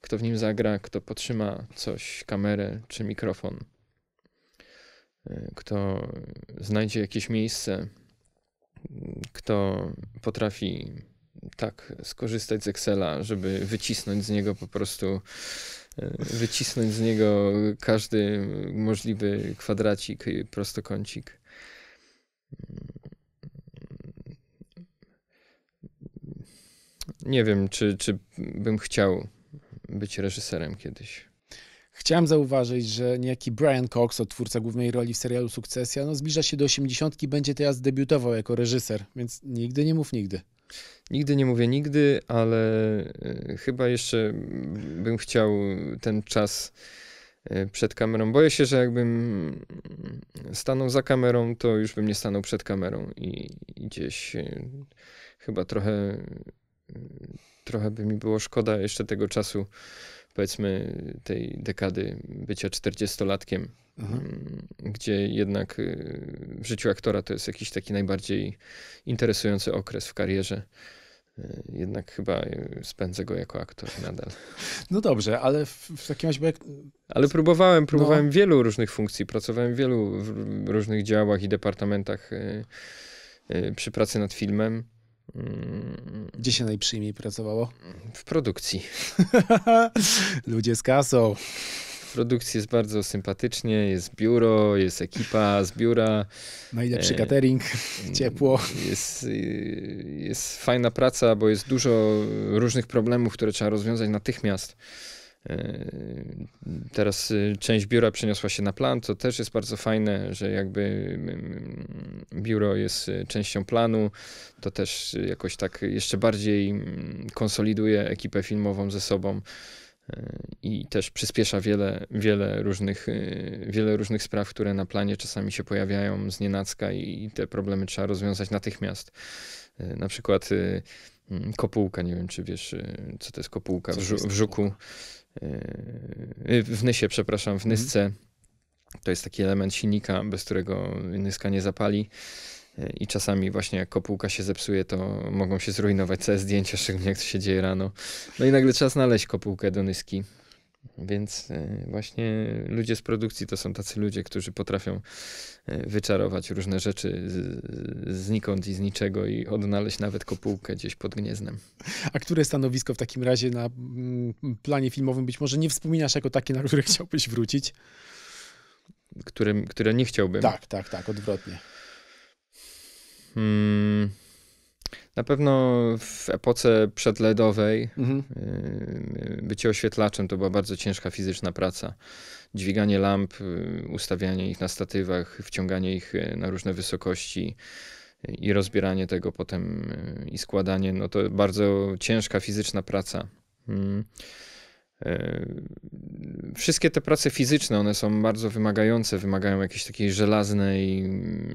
Speaker 2: kto w nim zagra, kto potrzyma coś, kamerę czy mikrofon, y, kto znajdzie jakieś miejsce, kto potrafi tak skorzystać z Excela, żeby wycisnąć z niego po prostu e, wycisnąć z niego każdy możliwy kwadracik, prostokącik. Nie wiem, czy, czy bym chciał być reżyserem kiedyś.
Speaker 1: Chciałem zauważyć, że niejaki Brian Cox, odtwórca głównej roli w serialu Sukcesja, no zbliża się do 80 i będzie teraz debiutował jako reżyser, więc nigdy nie mów nigdy. Nigdy nie mówię nigdy,
Speaker 2: ale e, chyba jeszcze bym chciał ten czas e, przed kamerą. Boję się, że jakbym stanął za kamerą, to już bym nie stanął przed kamerą i, i gdzieś e, chyba trochę, trochę by mi było szkoda jeszcze tego czasu powiedzmy tej dekady bycia czterdziestolatkiem, latkiem mhm. mm, gdzie jednak y, w życiu aktora to jest jakiś taki najbardziej interesujący okres w karierze. Y, jednak chyba y, spędzę go jako aktor nadal. No dobrze, ale
Speaker 1: w, w takim razie. Jak...
Speaker 2: Ale próbowałem, próbowałem no. wielu różnych funkcji, pracowałem wielu w różnych działach i departamentach przy pracy nad filmem. Mm. Gdzie się najprzyjemniej pracowało? W produkcji. *laughs* Ludzie z kasą. W produkcji jest bardzo sympatycznie, jest biuro, jest ekipa z biura. Najlepszy e, catering, mm, ciepło. Jest, y, jest fajna praca, bo jest dużo różnych problemów, które trzeba rozwiązać natychmiast. E, teraz y, część biura przeniosła się na plan, to też jest bardzo fajne, że jakby biuro jest y, częścią planu. To też y, jakoś tak jeszcze bardziej konsoliduje ekipę filmową ze sobą e, i też przyspiesza wiele, wiele, różnych, wiele różnych spraw, które na planie czasami się pojawiają z nienacka i te problemy trzeba rozwiązać natychmiast. E, na przykład kopułka, nie wiem czy wiesz co to jest kopułka w, żu w Żuku. Yy, yy, w Nysie, przepraszam, w mhm. Nysce. To jest taki element silnika, bez którego Nyska nie zapali. Yy, I czasami właśnie jak kopułka się zepsuje, to mogą się zrujnować całe zdjęcia, szczególnie jak to się dzieje rano. No i nagle trzeba znaleźć kopułkę do Nyski. Więc e, właśnie ludzie z produkcji to są tacy ludzie, którzy potrafią e, wyczarować różne rzeczy znikąd i z niczego i odnaleźć nawet kopułkę gdzieś pod gnieznem.
Speaker 1: A które stanowisko w takim razie na mm, planie filmowym być może nie wspominasz jako takie, na które *laughs* chciałbyś wrócić?
Speaker 2: które które nie chciałbym. Tak,
Speaker 1: tak, tak, odwrotnie.
Speaker 2: Hmm. Na pewno w epoce przedledowej mhm. Y, bycie oświetlaczem to była bardzo ciężka fizyczna praca. Dźwiganie lamp, y, ustawianie ich na statywach, wciąganie ich y, na różne wysokości i rozbieranie tego potem i składanie, no to bardzo ciężka fizyczna praca. Mm. Yy, wszystkie te prace fizyczne, one są bardzo wymagające, wymagają jakiejś takiej żelaznej,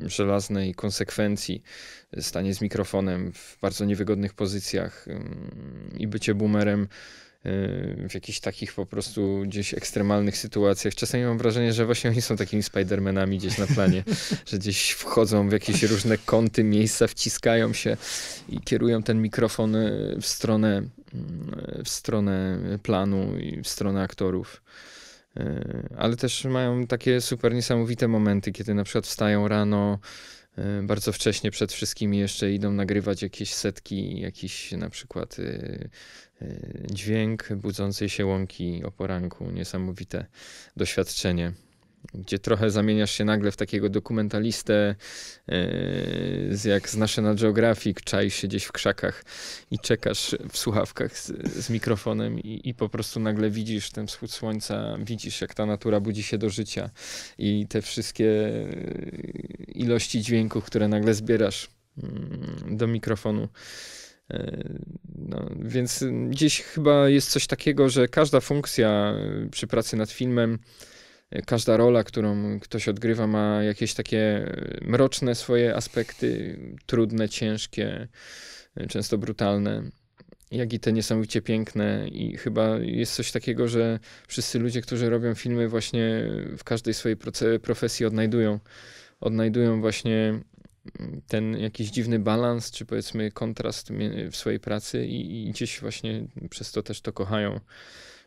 Speaker 2: żelaznej konsekwencji, stanie z mikrofonem w bardzo niewygodnych pozycjach yy, i bycie boomerem w jakichś takich po prostu gdzieś ekstremalnych sytuacjach. Czasami mam wrażenie, że właśnie oni są takimi Spidermanami gdzieś na planie, *laughs* że gdzieś wchodzą w jakieś różne kąty, miejsca, wciskają się i kierują ten mikrofon e, w stronę, mm, e, w stronę planu i w stronę aktorów. E, ale też mają takie super niesamowite momenty, kiedy na przykład wstają rano, Y, bardzo wcześnie przed wszystkimi jeszcze idą nagrywać jakieś setki, jakiś na przykład y, y, dźwięk budzącej się łąki o poranku. Niesamowite doświadczenie gdzie trochę zamieniasz się nagle w takiego dokumentalistę e, z, jak z National Geographic, czaj się gdzieś w krzakach i czekasz w słuchawkach z, z mikrofonem i, i, po prostu nagle widzisz ten wschód słońca, widzisz jak ta natura budzi się do życia i te wszystkie e, ilości dźwięków, które nagle zbierasz mm, do mikrofonu. E, no, więc gdzieś chyba jest coś takiego, że każda funkcja przy pracy nad filmem każda rola, którą ktoś odgrywa, ma jakieś takie mroczne swoje aspekty, trudne, ciężkie, często brutalne. Jak i te niesamowicie piękne, i chyba jest coś takiego, że wszyscy ludzie, którzy robią filmy, właśnie w każdej swojej profesji odnajdują, odnajdują właśnie ten jakiś dziwny balans, czy powiedzmy kontrast w swojej pracy, i, i gdzieś właśnie przez to też to kochają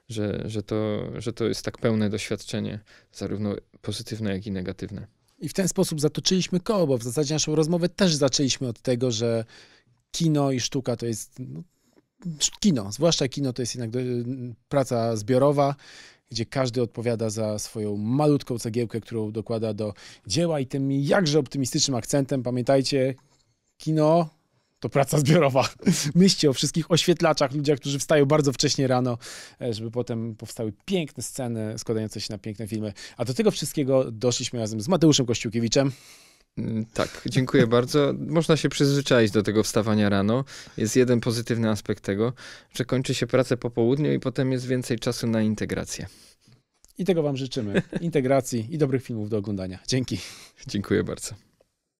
Speaker 2: że, że, to, że to jest tak pełne doświadczenie, zarówno pozytywne, jak i negatywne.
Speaker 1: I w ten sposób zatoczyliśmy koło, bo w zasadzie naszą rozmowę też zaczęliśmy od tego, że kino i sztuka to jest no, kino, zwłaszcza kino to jest jednak do, e, praca zbiorowa, gdzie każdy odpowiada za swoją malutką cegiełkę, którą dokłada do dzieła i tym jakże optymistycznym akcentem, pamiętajcie, kino to praca zbiorowa. *laughs* Myślcie o wszystkich oświetlaczach, ludziach, którzy wstają bardzo wcześnie rano, e, żeby potem powstały piękne sceny składające się na piękne filmy. A do tego wszystkiego doszliśmy razem z Mateuszem Kościukiewiczem. Mm, tak,
Speaker 2: dziękuję *laughs* bardzo. Można się przyzwyczaić do tego wstawania rano. Jest jeden pozytywny aspekt tego, że kończy się pracę po południu i potem jest więcej czasu na integrację.
Speaker 1: I tego Wam życzymy. Integracji i dobrych filmów do oglądania. Dzięki. Dziękuję bardzo.